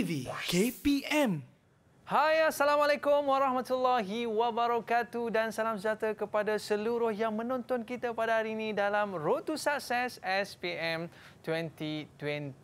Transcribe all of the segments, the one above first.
TV KPM. Hai, Assalamualaikum Warahmatullahi Wabarakatuh dan salam sejahtera kepada seluruh yang menonton kita pada hari ini dalam Road to Success SPM 2021.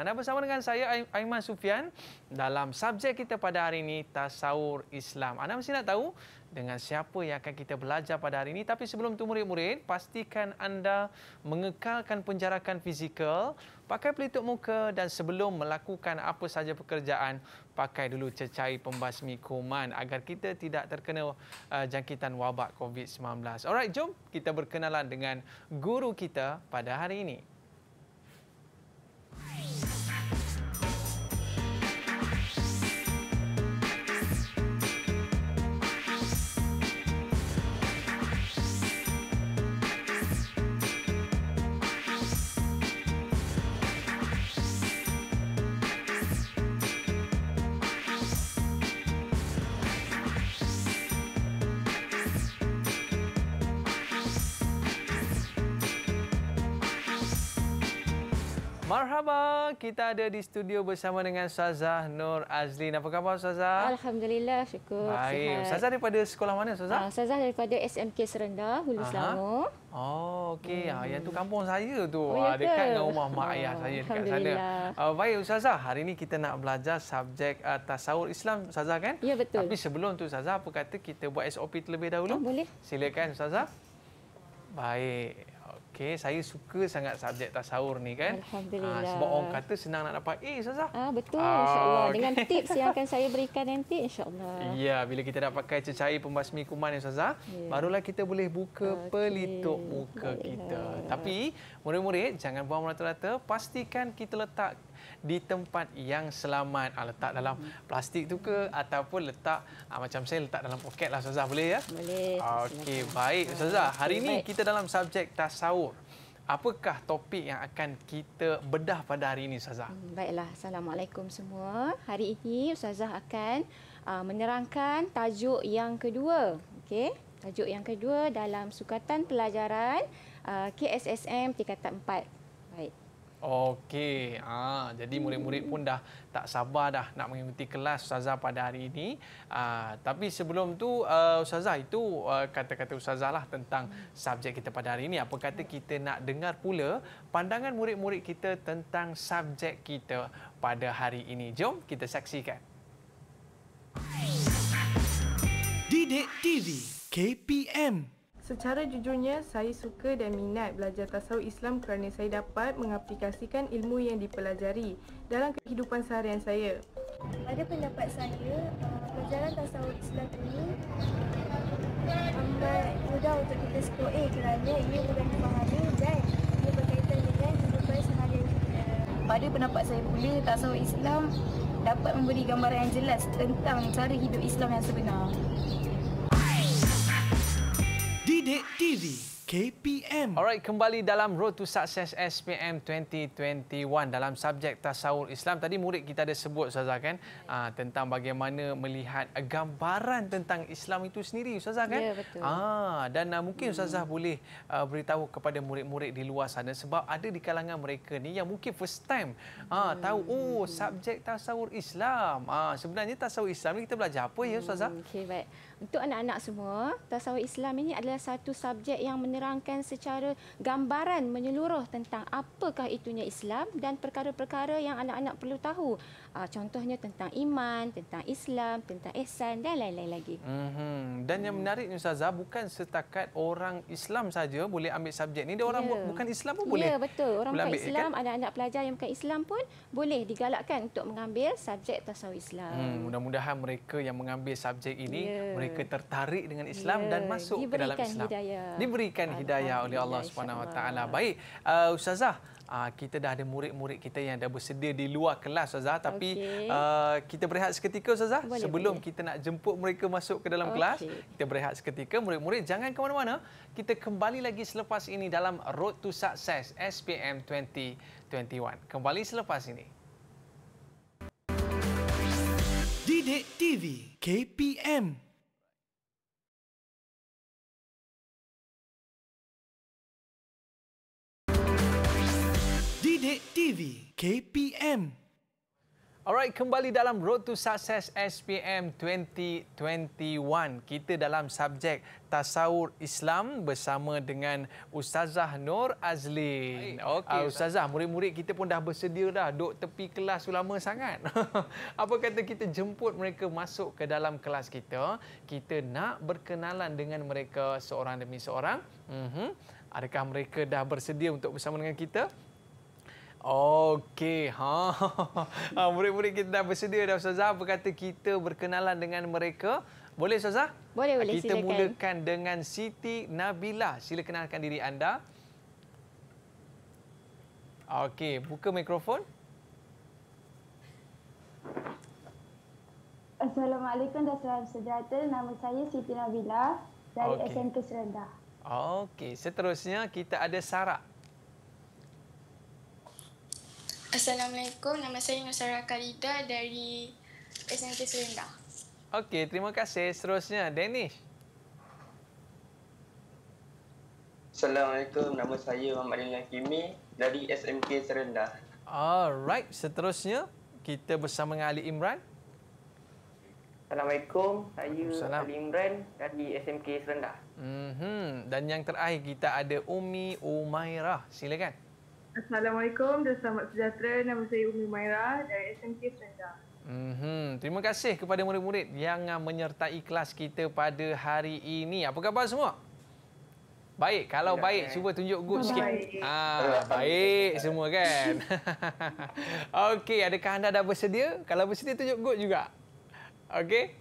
Anda bersama dengan saya, Aiman Sufian dalam subjek kita pada hari ini, Tasawur Islam. Anda mesti nak tahu dengan siapa yang akan kita belajar pada hari ini. Tapi sebelum itu, murid-murid, pastikan anda mengekalkan penjarakan fizikal pakai pelitup muka dan sebelum melakukan apa sahaja pekerjaan, pakai dulu cecair pembasmi kuman agar kita tidak terkena uh, jangkitan wabak COVID-19. Alright, jom kita berkenalan dengan guru kita pada hari ini. Hai. kita ada di studio bersama dengan Ustazah Nur Azlin. Apa khabar Ustazah? Alhamdulillah, syukur. Baik. Ustazah daripada sekolah mana Ustazah? Uh, Ustazah daripada SMK Serendah, Hulu Selangor. Oh, okey. Ah, hmm. Yang tu kampung saya tu. Oh, ah, ya ke? dengan rumah mak oh, ayah saya dekat sana. Uh, baik Ustazah, hari ini kita nak belajar subjek uh, tasawur Islam Ustazah kan? Ya, betul. Tapi sebelum tu Ustazah, apa kata kita buat SOP terlebih dahulu? Oh, boleh. Silakan Ustazah. Baik. Okey, saya suka sangat subjek tasawur ni kan. Alhamdulillah. Ha, sebab orang kata senang nak dapat A, eh, Ustazah. Ah, betul, ah, insyaAllah. Okay. Dengan tips yang akan saya berikan nanti, insyaAllah. Ya, bila kita dah pakai cecair pembasmi kuman, Ustazah, ya. barulah kita boleh buka okay. pelitup muka Baiklah. kita. Tapi, murid-murid, jangan buang rata-rata. Pastikan kita letak di tempat yang selamat. Ha, letak dalam plastik tu ke ataupun letak ha, macam saya letak dalam poket lah Ustazah boleh ya? Boleh. Ah, okey, baik Ustazah. Hari ini kita dalam subjek tasawur. Apakah topik yang akan kita bedah pada hari ini Ustazah? Hmm, baiklah, Assalamualaikum semua. Hari ini Ustazah akan uh, menerangkan tajuk yang kedua. Okey. Tajuk yang kedua dalam sukatan pelajaran uh, KSSM tingkat 4. Okey, ha, jadi murid-murid pun dah tak sabar dah nak mengikuti kelas Ustazah pada hari ini. Ha, tapi sebelum tu uh, Ustazah itu uh, kata-kata Ustazah lah tentang subjek kita pada hari ini. Apa kata kita nak dengar pula pandangan murid-murid kita tentang subjek kita pada hari ini. Jom kita saksikan. Didik TV KPM Secara jujurnya, saya suka dan minat belajar tasawuf Islam kerana saya dapat mengaplikasikan ilmu yang dipelajari dalam kehidupan seharian saya. Pada pendapat saya, eh, pelajaran tasawuf Islam ini amat eh, mudah untuk kita sekolah eh, kerana ini mudah dipahami dan ia berkaitan dengan kehidupan seharian kita. Pada pendapat saya pula, tasawuf Islam dapat memberi gambaran yang jelas tentang cara hidup Islam yang sebenar. Easy KPM. Alright, kembali dalam Road to Success SPM 2021 dalam subjek Tasawur Islam. Tadi murid kita ada sebut, Ustazah, kan? Aa, ah, tentang bagaimana melihat gambaran tentang Islam itu sendiri, Ustazah, kan? Ya, yeah, betul. Aa, ah, dan uh, mungkin Ustazah hmm. boleh uh, beritahu kepada murid-murid di luar sana sebab ada di kalangan mereka ni yang mungkin first time Aa, hmm. tahu, oh, subjek Tasawur Islam. Aa, sebenarnya Tasawur Islam ni kita belajar apa, hmm. ya, Ustazah? Hmm, okey, baik untuk anak-anak semua, tasawuf Islam ini adalah satu subjek yang menerangkan secara gambaran menyeluruh tentang apakah itunya Islam dan perkara-perkara yang anak-anak perlu tahu uh, contohnya tentang iman, tentang Islam, tentang ihsan dan lain-lain lagi. Mm-hmm. Dan yang hmm. menarik Ustazah, bukan setakat orang Islam saja boleh ambil subjek ni, dia orang yeah. bukan Islam pun ya, boleh. Ya, betul. Orang bukan ya kan? Islam, kan? anak-anak pelajar yang bukan Islam pun boleh digalakkan untuk mengambil subjek tasawuf Islam. Hmm, mudah-mudahan mereka yang mengambil subjek ini yeah. mereka tertarik dengan Islam yeah. dan masuk diberikan ke dalam Islam. Hidayah. Diberikan hidayah oleh Allah Subhanahu Wa Taala. Baik, uh, Ustazah, uh, kita dah ada murid-murid kita yang dah bersedia di luar kelas Ustazah tapi okay. uh, ah, kita berehat seketika Ustazah boleh, sebelum boleh. kita nak jemput mereka masuk ke dalam okay. kelas kita berehat seketika murid-murid jangan ke mana-mana kita kembali lagi selepas ini dalam Road to Success SPM 2021 kembali selepas ini Didik TV KPM Bidik TV KPM Alright, kembali dalam Road to Success SPM 2021. Kita dalam subjek Tasawur Islam bersama dengan Ustazah Nur Azlin. Okay, uh, ah, Ustazah, murid-murid kita pun dah bersedia dah duduk tepi kelas lama sangat. Apa kata kita jemput mereka masuk ke dalam kelas kita. Kita nak berkenalan dengan mereka seorang demi seorang. Uh-huh. Adakah mereka dah bersedia untuk bersama dengan kita? Okey, ha. ha. Murid-murid kita dah bersedia dah Ustazah. Apa kita berkenalan dengan mereka? Boleh Ustazah? Boleh, boleh. Ah, kita silakan. mulakan dengan Siti Nabila. Sila kenalkan diri anda. Okey, buka mikrofon. Assalamualaikum dan salam sejahtera. Nama saya Siti Nabila dari okay. SMK Serendah. Okey, seterusnya kita ada Sarah. Assalamualaikum, nama saya Nusara Khalida dari SMK Serendah. Okey, terima kasih. Seterusnya, Danish. Assalamualaikum, nama saya Muhammad Rina Kimi dari SMK Serendah. Alright, seterusnya kita bersama dengan Ali Imran. Assalamualaikum, saya Assalamualaikum. Ali Imran dari SMK Serendah. Mm -hmm. Dan yang terakhir kita ada Umi Umairah. Silakan. Assalamualaikum dan selamat sejahtera. Nama saya Umi Maira dari SMK Serendang. Mm-hmm. Terima kasih kepada murid-murid yang ah, menyertai kelas kita pada hari ini. Apa khabar semua? Baik, kalau ya, baik, kan? cuba tunjuk good baik. sikit. Ah, baik semua kan? Okey, adakah anda dah bersedia? Kalau bersedia, tunjuk good juga. Okey?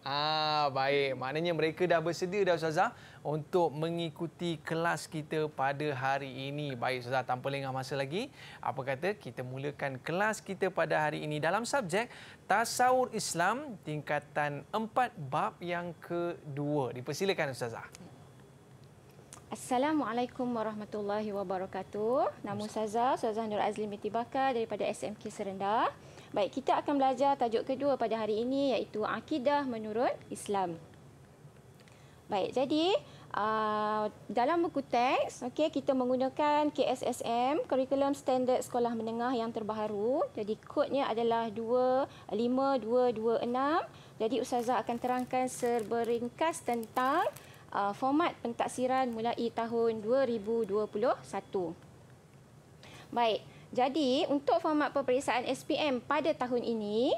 Ah, baik. Maknanya mereka dah bersedia dah, Ustazah untuk mengikuti kelas kita pada hari ini. Baik Ustaz, tanpa lengah masa lagi, apa kata kita mulakan kelas kita pada hari ini dalam subjek Tasawur Islam tingkatan 4 bab yang kedua. Dipersilakan Ustazah. Assalamualaikum warahmatullahi wabarakatuh. Namu Ustazah, Ustazah Nur Azli Miti Bakar daripada SMK Serendah. Baik, kita akan belajar tajuk kedua pada hari ini iaitu Akidah Menurut Islam. Baik, jadi uh, dalam buku teks, okey kita menggunakan KSSM, Curriculum Standard Sekolah Menengah yang terbaru. Jadi kodnya adalah 25226. Jadi ustazah akan terangkan serba ringkas tentang uh, format pentaksiran mulai tahun 2021. Baik, jadi untuk format peperiksaan SPM pada tahun ini,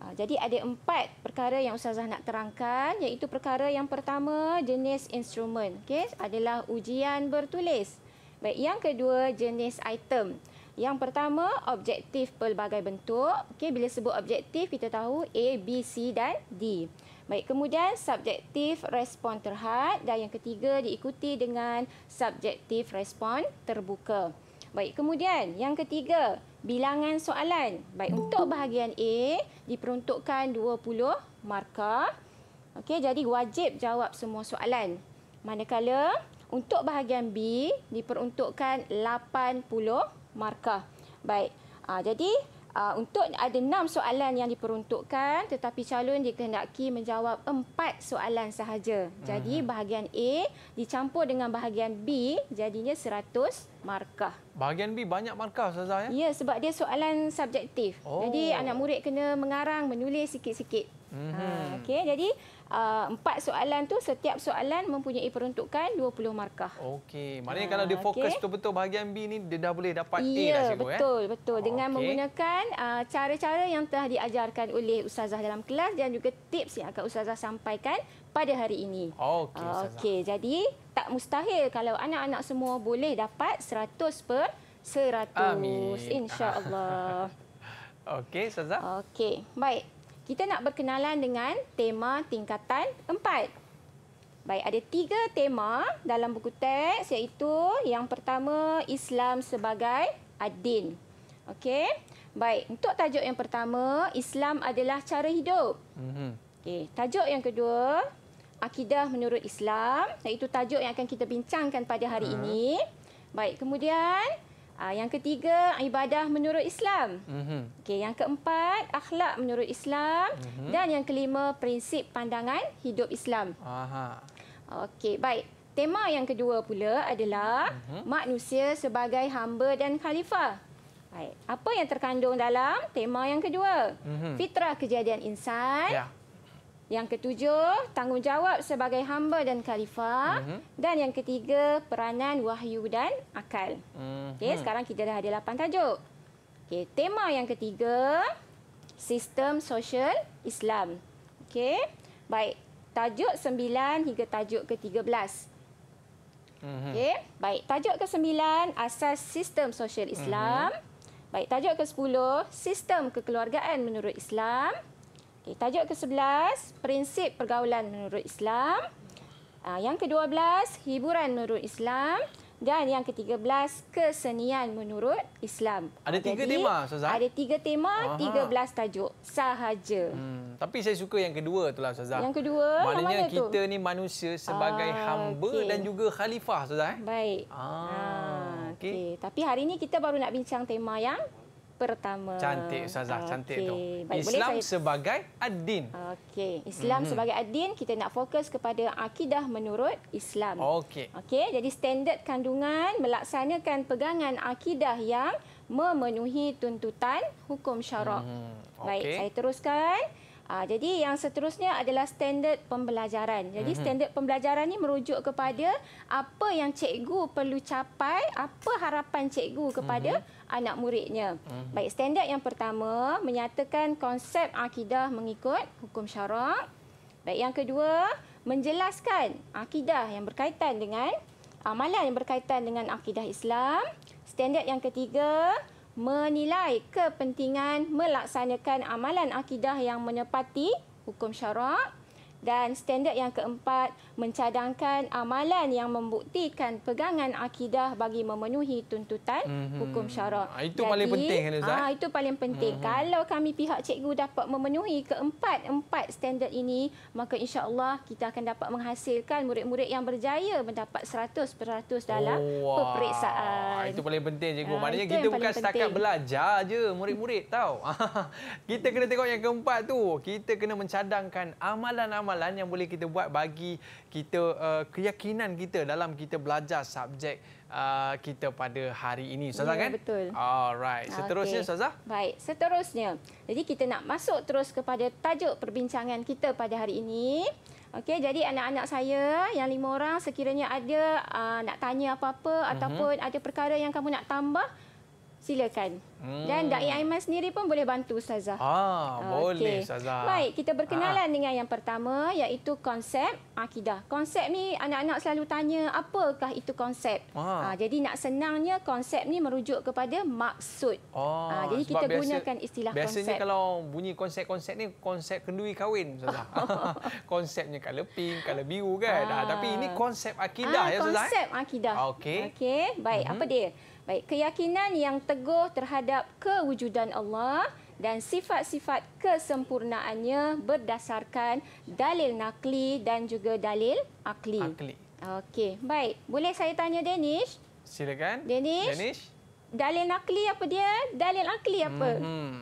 Ah, jadi ada empat perkara yang Ustazah nak terangkan iaitu perkara yang pertama jenis instrumen okay? adalah ujian bertulis. Baik, yang kedua jenis item. Yang pertama objektif pelbagai bentuk. Okay, bila sebut objektif kita tahu A, B, C dan D. Baik, kemudian subjektif respon terhad dan yang ketiga diikuti dengan subjektif respon terbuka. Baik, kemudian yang ketiga bilangan soalan. Baik, untuk bahagian A diperuntukkan 20 markah. Okey, jadi wajib jawab semua soalan. Manakala untuk bahagian B diperuntukkan 80 markah. Baik. Ha, jadi Uh, untuk ada enam soalan yang diperuntukkan tetapi calon dikehendaki menjawab empat soalan sahaja. Jadi uh-huh. bahagian A dicampur dengan bahagian B jadinya seratus markah. Bahagian B banyak markah Ustazah ya? Ya sebab dia soalan subjektif. Oh. Jadi anak murid kena mengarang, menulis sikit-sikit. Uh-huh. Uh, Okey jadi Ah, empat uh, soalan tu setiap soalan mempunyai peruntukan 20 markah. Okey. Maknanya uh, kalau dia ah, fokus okay. betul-betul bahagian B ni dia dah boleh dapat yeah, A ya, dah cikgu betul, eh. betul. Dengan okay. menggunakan uh, cara-cara yang telah diajarkan oleh ustazah dalam kelas dan juga tips yang akan ustazah sampaikan pada hari ini. Okey, ustazah. Uh, Okey, jadi tak mustahil kalau anak-anak semua boleh dapat 100 per 100. Amin. Insya-Allah. Okey, ustazah. Okey. Baik kita nak berkenalan dengan tema tingkatan 4. Baik, ada tiga tema dalam buku teks iaitu yang pertama Islam sebagai adin. Okey. Baik, untuk tajuk yang pertama, Islam adalah cara hidup. mm Okey, tajuk yang kedua, akidah menurut Islam, iaitu tajuk yang akan kita bincangkan pada hari uh-huh. ini. Baik, kemudian Uh, yang ketiga, ibadah menurut Islam. Mm-hmm. Okay, yang keempat, akhlak menurut Islam. Mm-hmm. Dan yang kelima, prinsip pandangan hidup Islam. Okay, baik. Tema yang kedua pula adalah mm-hmm. manusia sebagai hamba dan khalifah. Baik. Apa yang terkandung dalam tema yang kedua? Mm-hmm. Fitrah kejadian insan. Yeah. Yang ketujuh, tanggungjawab sebagai hamba dan khalifah. Mm -hmm. Dan yang ketiga, peranan wahyu dan akal. Mm -hmm. okay, sekarang kita dah ada lapan tajuk. Okay, tema yang ketiga, sistem sosial Islam. Okay. Baik, tajuk sembilan hingga tajuk ke tiga belas. Mhm. Okay. Baik, tajuk ke sembilan, asas sistem sosial Islam. Mm -hmm. Baik, tajuk ke sepuluh, sistem kekeluargaan menurut Islam. Okay, tajuk ke-11, prinsip pergaulan menurut Islam. Ah, yang ke-12, hiburan menurut Islam. Dan yang ke-13, kesenian menurut Islam. Ada tiga tema, Ustazah. Ada tiga tema, tiga belas tajuk sahaja. Hmm, tapi saya suka yang kedua itulah, Ustazah. Yang kedua, yang mana itu? kita ni manusia sebagai ah, hamba okay. dan juga khalifah, Ustazah. Eh? Baik. Ah, ah, okay. Okay. Tapi hari ini kita baru nak bincang tema yang pertama. Cantik Ustazah, okay. Ah, cantik tu. Baik, Islam saya... sebagai ad-din. Okey, Islam mm -hmm. sebagai ad-din, kita nak fokus kepada akidah menurut Islam. Okey. Okey, jadi standard kandungan melaksanakan pegangan akidah yang memenuhi tuntutan hukum syarak. Mm -hmm. okay. Baik, saya teruskan. Uh, jadi yang seterusnya adalah standard pembelajaran. Jadi mm-hmm. standard pembelajaran ini merujuk kepada apa yang cikgu perlu capai, apa harapan cikgu kepada mm-hmm. anak muridnya. Mm-hmm. Baik, standard yang pertama menyatakan konsep akidah mengikut hukum syarak. Baik, yang kedua menjelaskan akidah yang berkaitan dengan amalan yang berkaitan dengan akidah Islam. Standard yang ketiga menilai kepentingan melaksanakan amalan akidah yang menepati hukum syarak dan standard yang keempat mencadangkan amalan yang membuktikan pegangan akidah bagi memenuhi tuntutan mm-hmm. hukum syarak. Ah, itu Jadi, paling penting kan Ustaz? Ah, itu paling penting. Mm-hmm. Kalau kami pihak cikgu dapat memenuhi keempat-empat standard ini, maka insya-Allah kita akan dapat menghasilkan murid-murid yang berjaya mendapat 100% dalam oh, wow. peperiksaan. Ah, itu paling penting cikgu. Ah, Maknanya kita bukan setakat belajar aje murid-murid tahu. kita kena tengok yang keempat tu. Kita kena mencadangkan amalan-amalan yang boleh kita buat bagi kita uh, keyakinan kita dalam kita belajar subjek uh, kita pada hari ini Ustazah ya, kan? Betul. Alright. Ah, seterusnya okay. Ustazah? Baik. Seterusnya. Jadi kita nak masuk terus kepada tajuk perbincangan kita pada hari ini. Okey, jadi anak-anak saya yang lima orang sekiranya ada uh, nak tanya apa-apa uh-huh. ataupun ada perkara yang kamu nak tambah silakan. Hmm. Dan Da'i Aiman sendiri pun boleh bantu Ustazah. Ah, okay. Boleh Ustazah. Baik, kita berkenalan ah. dengan yang pertama iaitu konsep akidah. Konsep ni anak-anak selalu tanya apakah itu konsep. Ah. Ah, jadi nak senangnya konsep ni merujuk kepada maksud. Oh, ah, jadi kita biasa, istilah konsep. Biasanya kalau bunyi konsep-konsep ni konsep kendui kahwin Ustazah. Oh. Konsepnya kalau pink, kalau biru kan. Ah. Ah, tapi ini konsep akidah ah, ya Ustazah. Eh? Konsep akidah. Ah, okey. Okey, baik. Mm-hmm. Apa dia? Baik, keyakinan yang teguh terhadap kewujudan Allah dan sifat-sifat kesempurnaannya berdasarkan dalil nakli dan juga dalil akli. akli. Okey, baik. Boleh saya tanya Danish? Silakan. Danish? Danish? Dalil nakli apa dia? Dalil akli apa? Hmm.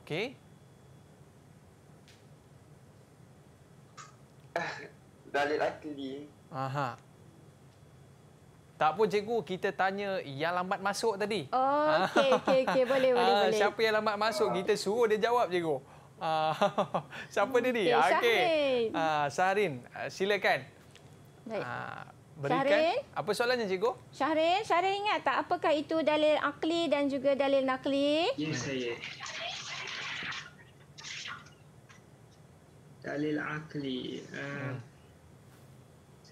Okey. Eh, dalil akli. Aha. Tak apa cikgu, kita tanya yang lambat masuk tadi. Oh, ah. okey okey okey boleh ah, boleh boleh. siapa yang lambat masuk kita suruh dia jawab cikgu. Ah siapa okay, dia ni? Okey. Ah Sahrin, ah, silakan. Baik. berikan Syahrin. apa soalannya cikgu? Sahrin, Sahrin ingat tak apakah itu dalil akli dan juga dalil nakli? Ya saya. Dalil akli. Uh, hmm.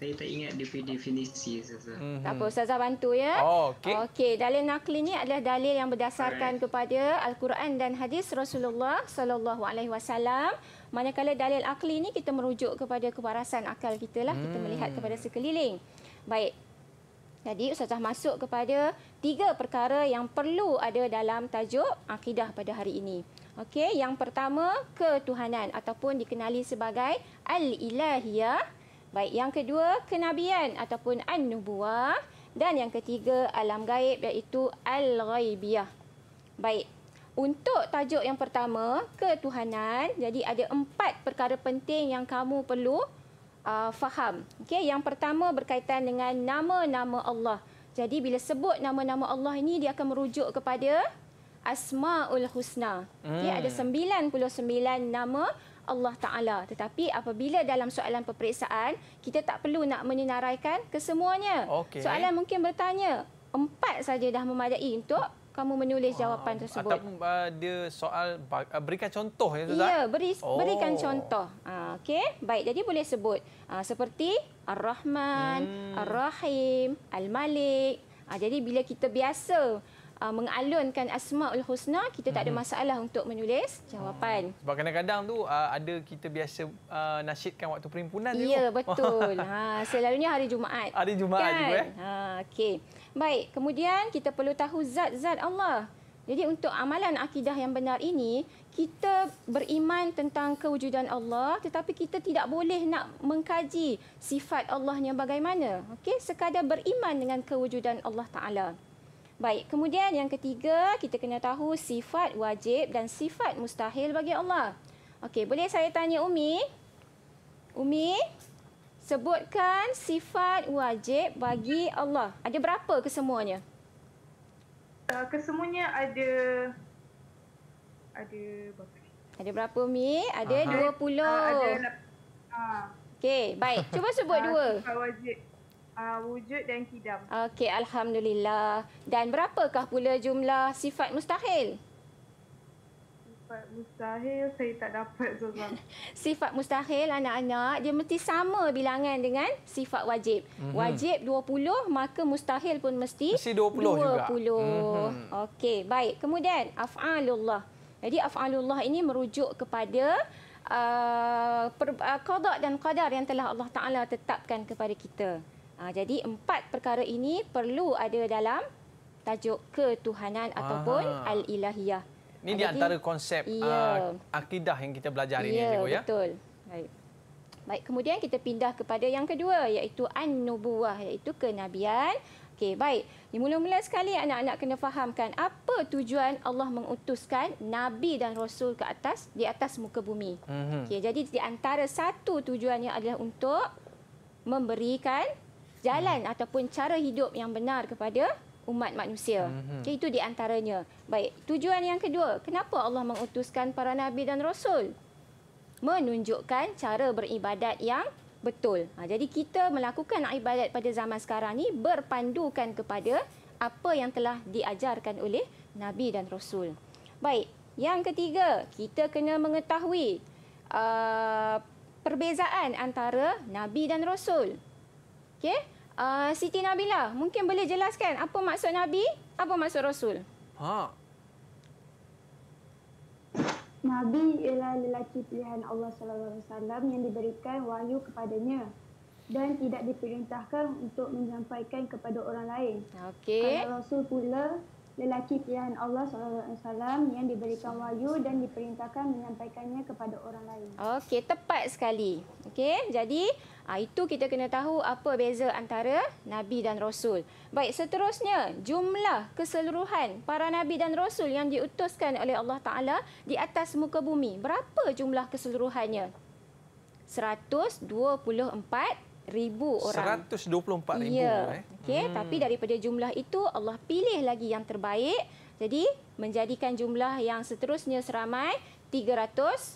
Saya tak ingat dia punya definisi Ustazah. Mm-hmm. Tak apa Ustazah bantu ya. Oh, okey. Okey, dalil naqli ni adalah dalil yang berdasarkan Alright. kepada al-Quran dan hadis Rasulullah SAW. alaihi wasallam. Manakala dalil akli ini kita merujuk kepada kewarasan akal kita lah, mm. kita hmm. melihat kepada sekeliling. Baik. Jadi Ustazah masuk kepada tiga perkara yang perlu ada dalam tajuk akidah pada hari ini. Okey, yang pertama ketuhanan ataupun dikenali sebagai al-ilahiyah Baik, yang kedua kenabian ataupun an-nubuwah dan yang ketiga alam gaib iaitu al-ghaibiyah. Baik. Untuk tajuk yang pertama, ketuhanan, jadi ada empat perkara penting yang kamu perlu uh, faham. Okey, yang pertama berkaitan dengan nama-nama Allah. Jadi bila sebut nama-nama Allah ini dia akan merujuk kepada Asmaul Husna. Okey, hmm. ada 99 nama Allah Ta'ala. Tetapi apabila dalam soalan peperiksaan, kita tak perlu nak menyenaraikan kesemuanya. Okay. Soalan mungkin bertanya, empat saja dah memadai untuk kamu menulis jawapan tersebut. Atau uh, dia soal uh, berikan contoh ya Ya, beri, oh. berikan contoh. Uh, Okey, baik. Jadi boleh sebut uh, seperti Ar-Rahman, hmm. Ar-Rahim, Al-Malik. Uh, jadi bila kita biasa uh, mengalunkan Asmaul Husna, kita tak ada mhm. masalah untuk menulis jawapan. Ah. Sebab kadang-kadang tu uh, ada kita biasa uh, nasyidkan waktu perhimpunan tu. Ya, betul. ha, selalunya hari Jumaat. Hari Jumaat kan? juga. Eh? Ha, okay. Baik, kemudian kita perlu tahu zat-zat Allah. Jadi untuk amalan akidah yang benar ini, kita beriman tentang kewujudan Allah tetapi kita tidak boleh nak mengkaji sifat Allahnya bagaimana. Okey, sekadar beriman dengan kewujudan Allah Taala. Baik, kemudian yang ketiga, kita kena tahu sifat wajib dan sifat mustahil bagi Allah. Okey, boleh saya tanya Umi? Umi, sebutkan sifat wajib bagi Allah. Ada berapa kesemuanya? Eh, kesemuanya ada... Ada berapa? Ada berapa, Umi? Ada dua puluh. Eh, ada... ada, ada ah. Okey, baik. Cuba sebut ah, dua. Sifat wajib uh, wujud dan kidam. Okey, alhamdulillah. Dan berapakah pula jumlah sifat mustahil? Sifat mustahil saya tak dapat sebab. sifat mustahil anak-anak dia mesti sama bilangan dengan sifat wajib. Mm-hmm. Wajib 20 maka mustahil pun mesti, mesti 20, 20 juga. 20. Mm-hmm. Okey, baik. Kemudian af'alullah. Jadi af'alullah ini merujuk kepada Uh, uh, qada dan kadar yang telah Allah Ta'ala tetapkan kepada kita. Ha, jadi empat perkara ini perlu ada dalam tajuk ketuhanan Aha. ataupun al-ilahiyah. Ini di antara konsep ya. uh, akidah yang kita belajar ya, ini. Ya, betul. Baik. Baik, kemudian kita pindah kepada yang kedua iaitu an-nubuah iaitu kenabian. Okey, baik. Ini mula-mula sekali anak-anak kena fahamkan apa tujuan Allah mengutuskan nabi dan rasul ke atas di atas muka bumi. Mm-hmm. Okey, jadi di antara satu tujuannya adalah untuk memberikan jalan hmm. ataupun cara hidup yang benar kepada umat manusia. Hmm. Okay, itu di antaranya. Baik, tujuan yang kedua, kenapa Allah mengutuskan para nabi dan rasul? Menunjukkan cara beribadat yang betul. Ha, jadi kita melakukan ibadat pada zaman sekarang ni berpandukan kepada apa yang telah diajarkan oleh nabi dan rasul. Baik, yang ketiga, kita kena mengetahui uh, perbezaan antara nabi dan rasul. Okay, Uh, ah, Siti Nabila, mungkin boleh jelaskan apa maksud Nabi, apa maksud Rasul? Ha. Nabi ialah lelaki pilihan Allah SAW yang diberikan wahyu kepadanya dan tidak diperintahkan untuk menyampaikan kepada orang lain. Okay. Kalau Rasul pula lelaki pilihan Allah SAW yang diberikan wahyu dan diperintahkan menyampaikannya kepada orang lain. Okey, tepat sekali. Okey, jadi ah, itu kita kena tahu apa beza antara Nabi dan Rasul. Baik, seterusnya jumlah keseluruhan para Nabi dan Rasul yang diutuskan oleh Allah Ta'ala di atas muka bumi. Berapa jumlah keseluruhannya? 124 ribu orang. 124 ribu. Ya. Eh. Okay. Hmm. Tapi daripada jumlah itu, Allah pilih lagi yang terbaik. Jadi, menjadikan jumlah yang seterusnya seramai 313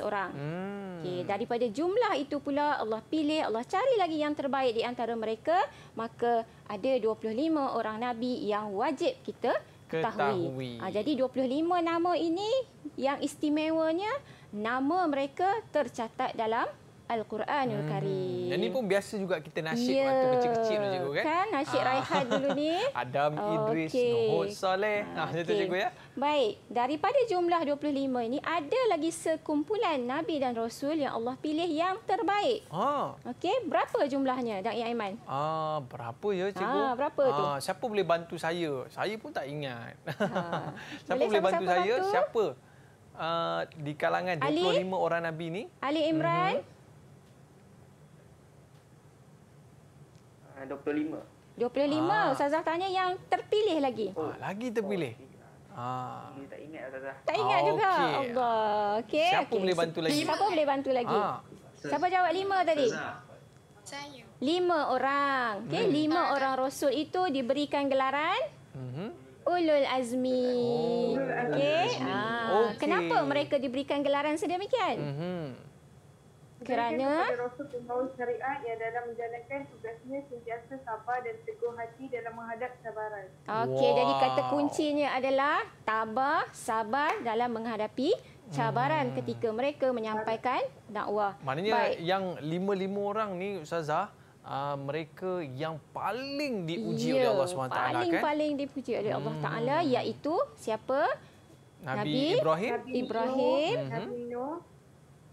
orang. Hmm. Okay. Daripada jumlah itu pula, Allah pilih, Allah cari lagi yang terbaik di antara mereka. Maka, ada 25 orang Nabi yang wajib kita ketahui. ketahui. Ha, jadi, 25 nama ini yang istimewanya, nama mereka tercatat dalam Al-Quranul hmm. Karim. Dan ini pun biasa juga kita nasyid yeah. waktu kecil-kecil cikgu kan? Kan nasyid ah. Raihan dulu ni. Adam okay. Idris Nuhud Saleh. Ah, ah okay. tu cikgu ya. Baik, daripada jumlah 25 ini ada lagi sekumpulan nabi dan rasul yang Allah pilih yang terbaik. Ha. Ah. Okey, berapa jumlahnya Dan Iman. Ah, berapa ya cikgu? Ah, berapa ah, tu? siapa boleh bantu saya? Saya pun tak ingat. Ah. siapa boleh, boleh bantu siapa saya? Bantu? Siapa? Uh, di kalangan 25 Ali? orang nabi ini? Ali Imran uh 25. Ah, 25. Ah. Ustazah tanya yang terpilih lagi. Oh, ah, oh lagi terpilih. Ah. Tak ingat Ustazah. Tak ingat ah, okay. juga. Allah. Okey. Siapa okay. boleh bantu lagi? Siapa boleh bantu lagi? Ah. Siapa jawab Lima tadi? Saya. 5 orang. Okey, 5 hmm. orang rasul itu diberikan gelaran? Mhm. Ulul azmi. Oh. Okey. Ah. Okay. Kenapa mereka diberikan gelaran sedemikian? Mhm kerana Rasul pembawa syariat yang dalam menjalankan tugasnya sentiasa sabar dan teguh hati dalam menghadap cabaran. Okey, wow. jadi kata kuncinya adalah tabah, sabar dalam menghadapi cabaran hmm. ketika mereka menyampaikan dakwah. Maknanya Baik. yang lima-lima orang ni Ustazah, Uh, mereka yang paling diuji ya, oleh Allah SWT. Kan? Paling-paling kan? paling dipuji oleh Allah hmm. Taala, iaitu siapa? Nabi, Nabi Ibrahim. Nabi Ibrahim. Nabi Nuh. Mhm. Nabi Nuh.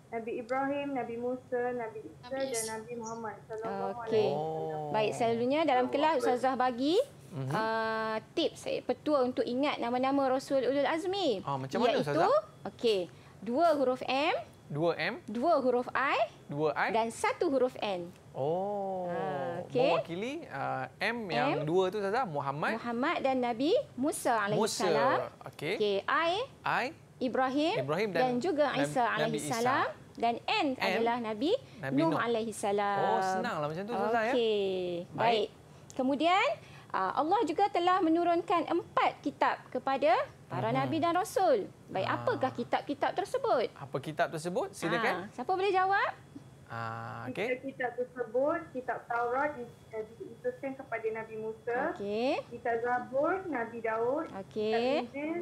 Nabi Ibrahim, Nabi Musa, Nabi Isa Nabi dan Nabi Muhammad sallallahu okay. alaihi wasallam. Baik, selalunya dalam kelas ustazah bagi mhm. Uh, tips saya eh, petua untuk ingat nama-nama Rasul Ulul Azmi. Ha, ah, macam mana Ustazah? Okey. Dua huruf M. Dua M. Dua huruf I. Dua I. Dan satu huruf N. Oh. Uh, ah, okay. Mewakili uh, M yang M. dua tu Ustazah. Muhammad. Muhammad dan Nabi Musa AS. Musa. Okey. Okay. I. I. Ibrahim, Ibrahim dan, dan juga Isa alaihi salam dan N adalah Nabi, Nabi Nuh alaihi salam. Oh senanglah macam tu okay. susah ya. Okey. Baik. Kemudian uh, Allah juga telah menurunkan empat kitab kepada para hmm. nabi dan rasul. Baik, ah. apakah kitab-kitab tersebut? Apa kitab tersebut? Silakan. Ha. Siapa boleh jawab? Ah, okay. kitab, kitab tersebut, kitab Taurat diteruskan eh, kepada Nabi Musa. Okay. Kitab Zabur, Nabi Daud. Okay. Kitab Injil,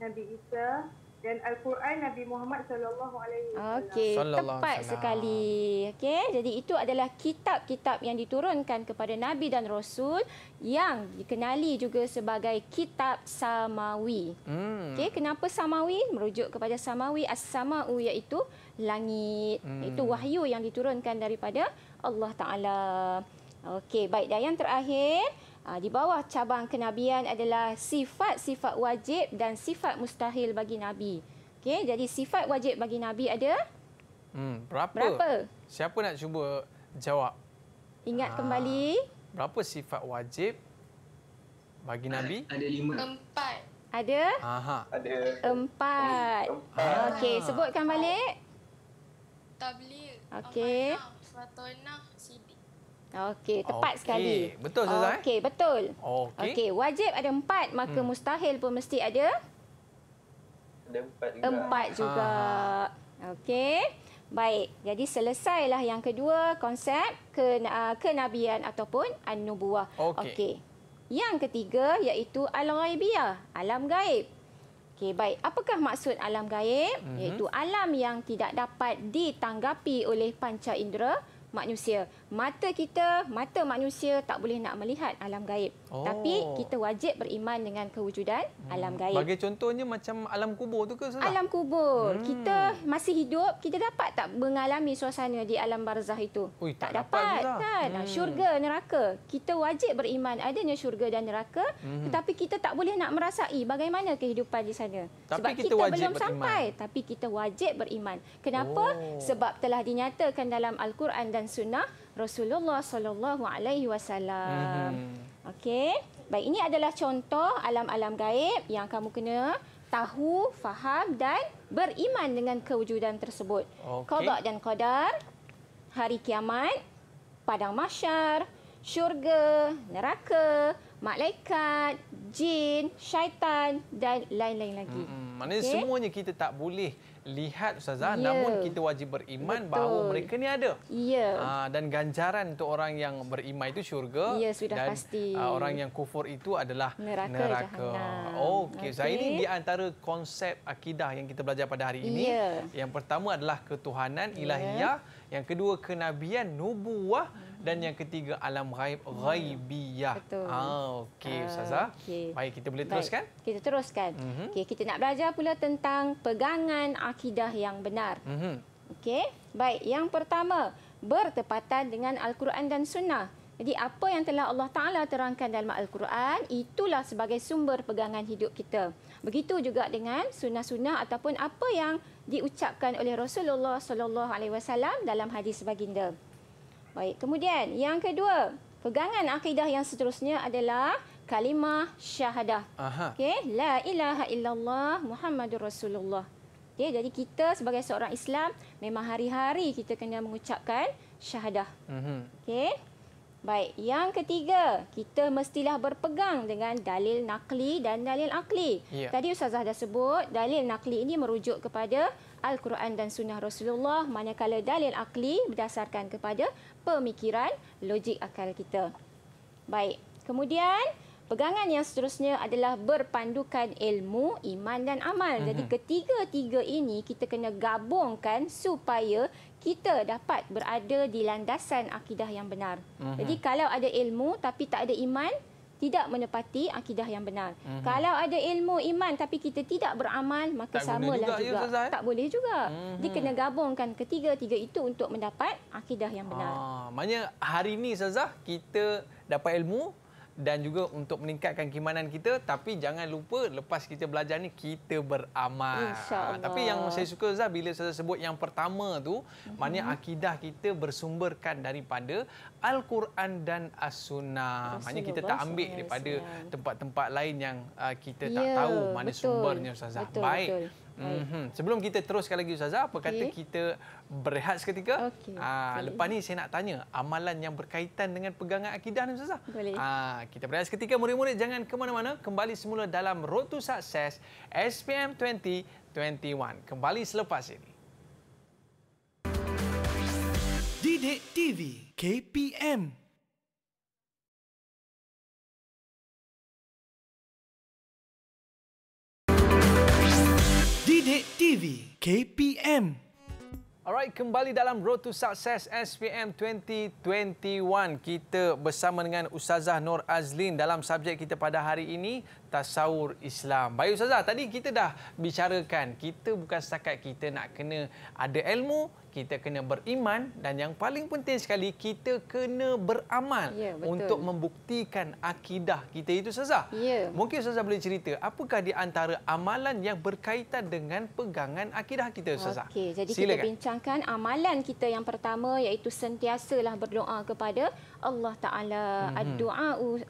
Nabi Isa dan Al-Quran Nabi Muhammad sallallahu alaihi wasallam. Okey, tepat sekali. Okey, jadi itu adalah kitab-kitab yang diturunkan kepada Nabi dan Rasul yang dikenali juga sebagai kitab Samawi. Hmm. Okey, kenapa Samawi? Merujuk kepada Samawi as-samau iaitu langit. Hmm. Itu wahyu yang diturunkan daripada Allah Taala. Okey, baik dan yang terakhir Ah, di bawah cabang kenabian adalah sifat-sifat wajib dan sifat mustahil bagi nabi. Okay, jadi sifat wajib bagi nabi ada? Hmm, berapa? Berapa? Siapa nak cuba jawab? Ingat ha, kembali. Berapa sifat wajib bagi nabi? Ada lima. Empat. Ada? Aha. Ada. Empat. Oh, empat. Okey, ah. sebutkan balik. Tabligh. Okey. Amanah. Fatonah. Okey, tepat okay. sekali. Betul, Ustazah. Eh? Okey, betul. Okey, okay. wajib ada empat, maka hmm. mustahil pun mesti ada? Ada empat juga. Empat juga. Ah. Okey, baik. Jadi selesailah yang kedua konsep ken ah, kenabian ataupun an-nubuah. Okey. Okay. Yang ketiga iaitu alam raibiyah alam gaib. Okey, baik. Apakah maksud alam gaib? Hmm. Iaitu alam yang tidak dapat ditanggapi oleh panca indera manusia mata kita, mata manusia tak boleh nak melihat alam gaib. Oh. Tapi kita wajib beriman dengan kewujudan hmm. alam gaib. Bagi contohnya macam alam kubur tu ke? Sudah? Alam kubur. Hmm. Kita masih hidup, kita dapat tak mengalami suasana di alam barzah itu? Ui, tak, tak dapat. dapat kan? hmm. Syurga, neraka. Kita wajib beriman adanya syurga dan neraka. Hmm. Tetapi kita tak boleh nak merasai bagaimana kehidupan di sana. Tapi Sebab kita, kita wajib belum beriman. sampai. Tapi kita wajib beriman. Kenapa? Oh. Sebab telah dinyatakan dalam Al-Quran dan Sunnah Rasulullah sallallahu alaihi wasallam. Mhm. Okey. Baik, ini adalah contoh alam-alam gaib yang kamu kena tahu, faham dan beriman dengan kewujudan tersebut. Okay. Qada dan qadar, hari kiamat, padang mahsyar, syurga, neraka, malaikat, jin, syaitan dan lain-lain lagi. Hmm, maknanya okay. semuanya kita tak boleh lihat ustazah yeah. namun kita wajib beriman Betul. bahawa mereka ni ada. Yeah. Ya. Uh, dan ganjaran untuk orang yang beriman itu syurga yeah, sudah dan pasti. Uh, orang yang kufur itu adalah neraka. neraka. Okey, okay. ini di antara konsep akidah yang kita belajar pada hari ini. Yeah. Yang pertama adalah ketuhanan ya. ilahiyah, yeah. yang kedua kenabian, Nubuah. Yeah dan yang ketiga alam ghaib ghaibiyah. Betul. Ah okey ustazah. Ah, okay. Baik kita boleh teruskan? kita teruskan. Mm -hmm. Okey kita nak belajar pula tentang pegangan akidah yang benar. Mm -hmm. Okey. Baik yang pertama bertepatan dengan al-Quran dan sunnah. Jadi apa yang telah Allah Taala terangkan dalam al-Quran itulah sebagai sumber pegangan hidup kita. Begitu juga dengan sunnah-sunnah ataupun apa yang diucapkan oleh Rasulullah sallallahu alaihi wasallam dalam hadis baginda. Baik, kemudian yang kedua, pegangan akidah yang seterusnya adalah kalimah syahadah. Okey, la ilaha illallah Muhammadur Rasulullah. Okey, jadi kita sebagai seorang Islam memang hari-hari kita kena mengucapkan syahadah. Mhm. Okey. Baik, yang ketiga, kita mestilah berpegang dengan dalil nakli dan dalil akli. Ya. Tadi Ustazah dah sebut, dalil nakli ini merujuk kepada Al-Quran dan Sunnah Rasulullah manakala dalil akli berdasarkan kepada pemikiran logik akal kita. Baik, kemudian pegangan yang seterusnya adalah berpandukan ilmu, iman dan amal. Jadi mhm. ketiga-tiga ini kita kena gabungkan supaya kita dapat berada di landasan akidah yang benar. Mhm. Jadi kalau ada ilmu tapi tak ada iman, tidak menepati akidah yang benar. Mm -hmm. Kalau ada ilmu iman tapi kita tidak beramal, maka samalah juga. juga. Ya, tak boleh juga. Mm -hmm. Dia kena gabungkan ketiga-tiga itu untuk mendapat akidah yang benar. Ah, maknanya hari ini, Sazah, kita dapat ilmu, dan juga untuk meningkatkan keimanan kita tapi jangan lupa lepas kita belajar ni kita beramal. Tapi yang saya suka Zah bila saya sebut yang pertama tu mm-hmm. maknanya akidah kita bersumberkan daripada al-Quran dan as-Sunnah. Maknanya kita tak ambil daripada ya. tempat-tempat lain yang uh, kita yeah, tak ya, tahu mana betul. sumbernya Ustaz. Baik. Betul. Mm -hmm. Sebelum kita teruskan lagi Ustazah, apa okay. kata kita berehat seketika? Okay. Aa, ah, okay. Lepas ni saya nak tanya, amalan yang berkaitan dengan pegangan akidah ni Ustazah? Boleh. Aa, ah, kita berehat seketika, murid-murid jangan ke mana-mana. Kembali semula dalam Road to Success SPM 2021. Kembali selepas ini. Didik TV KPM Sidik TV KPM. Alright, kembali dalam Road to Success SPM 2021. Kita bersama dengan Ustazah Nur Azlin dalam subjek kita pada hari ini tasawur Islam. Baik Ustazah, tadi kita dah bicarakan kita bukan setakat kita nak kena ada ilmu, kita kena beriman dan yang paling penting sekali kita kena beramal ya, untuk membuktikan akidah kita itu Ustazah. Ya. Mungkin Ustazah boleh cerita apakah di antara amalan yang berkaitan dengan pegangan akidah kita Ustazah? Okay, jadi Silakan. kita bincangkan amalan kita yang pertama iaitu sentiasalah berdoa kepada Allah Taala. Hmm.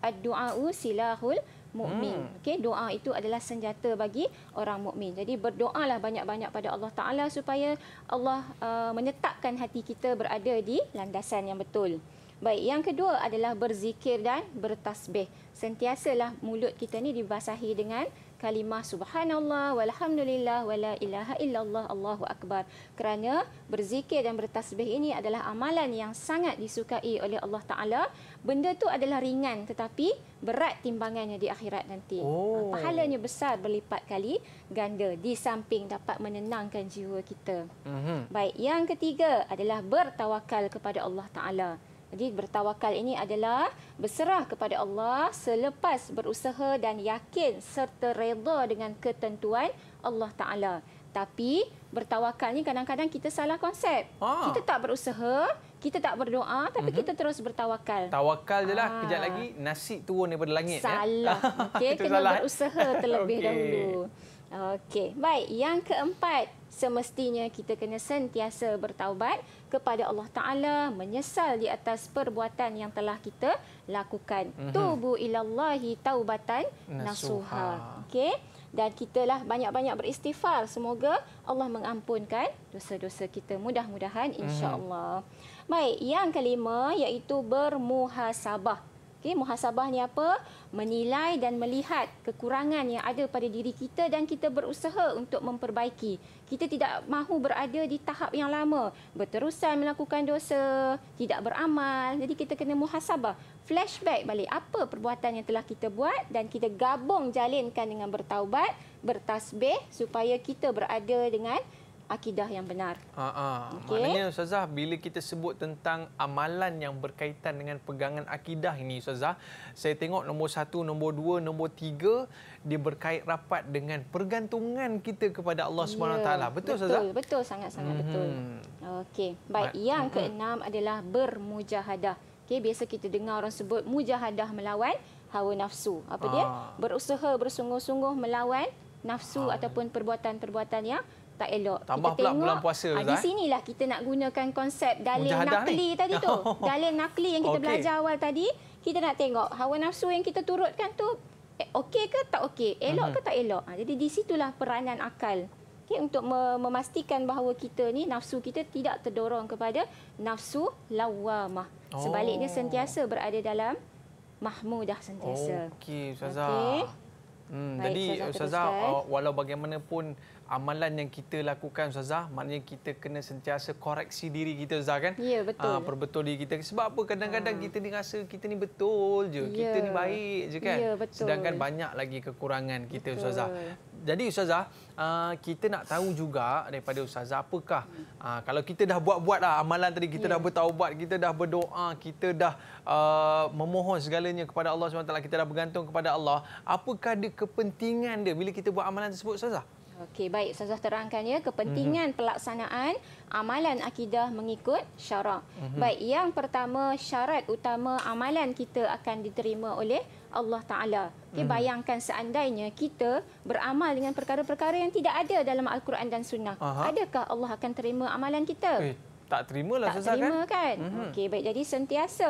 Ad-du'a ad silahul mukmin. Hmm. Okey, doa itu adalah senjata bagi orang mukmin. Jadi berdoalah banyak-banyak pada Allah Taala supaya Allah uh, menetapkan hati kita berada di landasan yang betul. Baik, yang kedua adalah berzikir dan bertasbih. Sentiasalah mulut kita ni dibasahi dengan kalimah subhanallah walhamdulillah wala ilaha illallah Allahu akbar. Kerana berzikir dan bertasbih ini adalah amalan yang sangat disukai oleh Allah Taala. Benda tu adalah ringan tetapi berat timbangannya di akhirat nanti. Oh. Ha, pahalanya besar berlipat kali ganda di samping dapat menenangkan jiwa kita. Uh-huh. Baik, yang ketiga adalah bertawakal kepada Allah Taala. Jadi bertawakal ini adalah berserah kepada Allah selepas berusaha dan yakin serta redha dengan ketentuan Allah Taala. Tapi bertawakal ini kadang-kadang kita salah konsep. Ha. Kita tak berusaha, kita tak berdoa tapi mm-hmm. kita terus bertawakal. Tawakal jelah ha. kejap lagi nasi turun daripada langit ya. Salah. Ya? Okey kena salah. Eh. berusaha terlebih okay. dahulu. Okey. Baik, yang keempat semestinya kita kena sentiasa bertaubat kepada Allah Taala menyesal di atas perbuatan yang telah kita lakukan mm-hmm. tubu ilallahi taubatan nasuha, nasuha. okey dan kitalah banyak-banyak beristighfar semoga Allah mengampunkan dosa-dosa kita mudah-mudahan mhm. insya-Allah. Hmm. Baik, yang kelima iaitu bermuhasabah. Okey, muhasabah ni apa? Menilai dan melihat kekurangan yang ada pada diri kita dan kita berusaha untuk memperbaiki. Kita tidak mahu berada di tahap yang lama, berterusan melakukan dosa, tidak beramal. Jadi kita kena muhasabah. Flashback balik apa perbuatan yang telah kita buat dan kita gabung jalinkan dengan bertaubat, bertasbih supaya kita berada dengan akidah yang benar. Ah, ah. Okay. Maknanya Ustazah, bila kita sebut tentang amalan yang berkaitan dengan pegangan akidah ini Ustazah, saya tengok nombor satu, nombor dua, nombor tiga, dia berkait rapat dengan pergantungan kita kepada Allah yeah. Ya, SWT. Betul, betul Ustazah? Betul, sangat-sangat hmm betul. Mhm. Okey, baik. Yang hmm keenam adalah bermujahadah. Okey, biasa kita dengar orang sebut mujahadah melawan hawa nafsu. Apa ah. dia? Berusaha bersungguh-sungguh melawan nafsu ah. ataupun perbuatan-perbuatan yang tak elok. Tambah kita pula tengok, bulan puasa. Ha, di sinilah kita nak gunakan konsep dalil nakli ni. tadi tu. Dalil nakli yang kita okay. belajar awal tadi. Kita nak tengok hawa nafsu yang kita turutkan tu eh, okey ke tak okey? Elok uh-huh. ke mhm. tak elok? Ha, jadi di situlah peranan akal. Okay, untuk memastikan bahawa kita ni nafsu kita tidak terdorong kepada nafsu lawamah. Oh. Sebaliknya sentiasa berada dalam mahmudah sentiasa. Okey, Ustazah. Okay. Hmm, Baik, jadi Ustazah, Ustazah uh, walau bagaimanapun amalan yang kita lakukan Ustazah maknanya kita kena sentiasa koreksi diri kita Ustazah kan ya betul ha, perbetul diri kita sebab apa kadang-kadang ha. kita ni rasa kita ni betul je ya. kita ni ya. baik je kan ya, betul. sedangkan banyak lagi kekurangan kita betul. Ustazah jadi Ustazah ah, kita nak tahu juga daripada Ustazah apakah uh, kalau kita dah buat-buat lah amalan tadi kita ya. dah bertaubat kita dah berdoa kita dah uh, memohon segalanya kepada Allah SWT kita dah bergantung kepada Allah apakah ada kepentingan dia bila kita buat amalan tersebut Ustazah Okey, baik. Ustazah terangkan ya kepentingan mm-hmm. pelaksanaan amalan akidah mengikut syarak. Mm-hmm. Baik, yang pertama syarat utama amalan kita akan diterima oleh Allah Taala. Okay, mm-hmm. bayangkan seandainya kita beramal dengan perkara-perkara yang tidak ada dalam Al-Quran dan Sunnah. Aha. Adakah Allah akan terima amalan kita? Eh, tak terimalah Ustazah kan. Tak terima kan? Mm-hmm. Okey, baik. Jadi sentiasa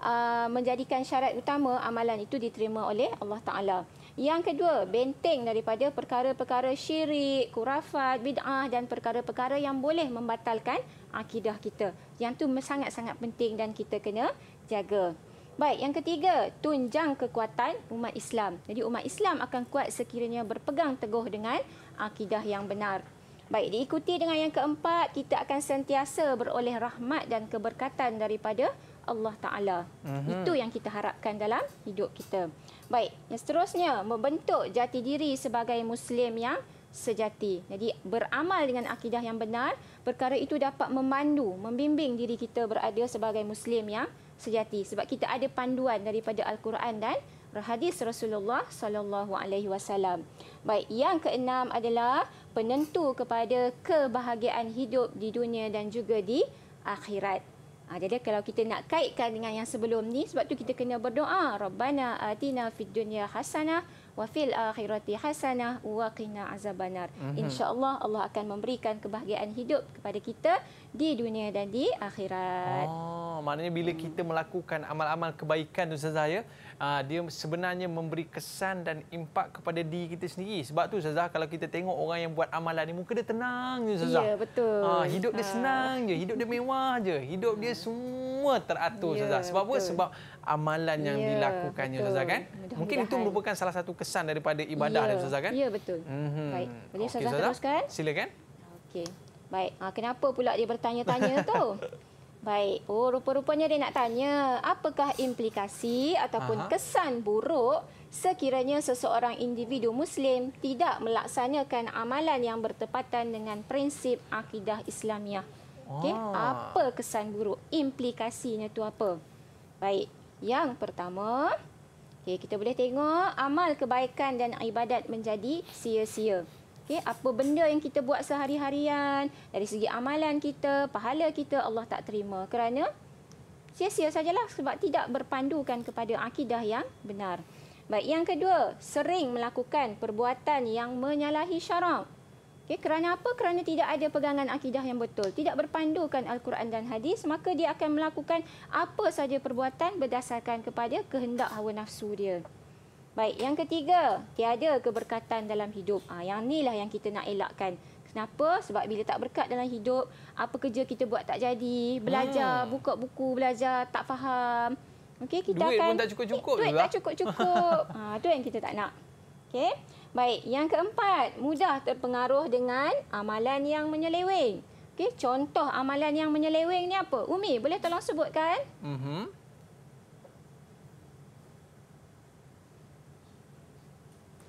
uh, menjadikan syarat utama amalan itu diterima oleh Allah Taala. Yang kedua, benteng daripada perkara-perkara syirik, kurafat, bid'ah dan perkara-perkara yang boleh membatalkan akidah kita. Yang tu sangat-sangat penting dan kita kena jaga. Baik, yang ketiga, tunjang kekuatan umat Islam. Jadi umat Islam akan kuat sekiranya berpegang teguh dengan akidah yang benar. Baik, diikuti dengan yang keempat, kita akan sentiasa beroleh rahmat dan keberkatan daripada Allah Ta'ala. Mhm. Itu yang kita harapkan dalam hidup kita. Baik, yang seterusnya membentuk jati diri sebagai muslim yang sejati. Jadi beramal dengan akidah yang benar, perkara itu dapat memandu, membimbing diri kita berada sebagai muslim yang sejati sebab kita ada panduan daripada al-Quran dan hadis Rasulullah sallallahu alaihi wasallam. Baik, yang keenam adalah penentu kepada kebahagiaan hidup di dunia dan juga di akhirat. Ha, jadi kalau kita nak kaitkan dengan yang sebelum ni sebab tu kita kena berdoa Rabbana atina fid dunya hasanah wa fil akhirati hasanah wa qina azabannar. Mm-hmm. Insya-Allah Allah akan memberikan kebahagiaan hidup kepada kita di dunia dan di akhirat. Oh, maknanya bila hmm. kita melakukan amal-amal kebaikan ustazah ya, uh, dia sebenarnya memberi kesan dan impak kepada diri kita sendiri. Sebab tu Ustazah kalau kita tengok orang yang buat amalan ni muka dia tenang je Ustazah. Ya betul. Uh, hidup dia ah. senang je, hidup dia mewah je, hidup dia semua teratur Ustazah. Ya, sebab betul. apa? Sebab amalan yang ya, dilakukannya Ustazah kan? Mungkin itu merupakan salah satu kesan daripada ibadah ya. Ustazah kan? Ya betul. Mm-hmm. Baik. Boleh Ustazah okay, teruskan? Silakan. Okey. Baik. Uh, kenapa pula dia bertanya-tanya tu? Baik. Oh, rupa-rupanya dia nak tanya, apakah implikasi ataupun Aha. kesan buruk sekiranya seseorang individu Muslim tidak melaksanakan amalan yang bertepatan dengan prinsip akidah Islamiah? Okay, ah. apa kesan buruk? Implikasinya tu apa? Baik. Yang pertama, okay kita boleh tengok amal kebaikan dan ibadat menjadi sia-sia. Okay, eh, apa benda yang kita buat sehari-harian dari segi amalan kita, pahala kita Allah tak terima kerana sia-sia sajalah sebab tidak berpandukan kepada akidah yang benar. Baik, yang kedua, sering melakukan perbuatan yang menyalahi syarak. Okay, kerana apa? Kerana tidak ada pegangan akidah yang betul, tidak berpandukan al-Quran dan hadis, maka dia akan melakukan apa saja perbuatan berdasarkan kepada kehendak hawa nafsu dia. Baik, yang ketiga, tiada keberkatan dalam hidup. Ah, ha, yang lah yang kita nak elakkan. Kenapa? Sebab bila tak berkat dalam hidup, apa kerja kita buat tak jadi. Belajar, hmm. buka buku, belajar, tak faham. Okey, kita duit akan pun tak cukup-cukup. Eh, duit tak cukup-cukup. Ah, ha, tu yang kita tak nak. Okey. Baik, yang keempat, mudah terpengaruh dengan amalan yang menyeleweng. Okey, contoh amalan yang menyeleweng ni apa? Umi, boleh tolong sebutkan? Mhm. uh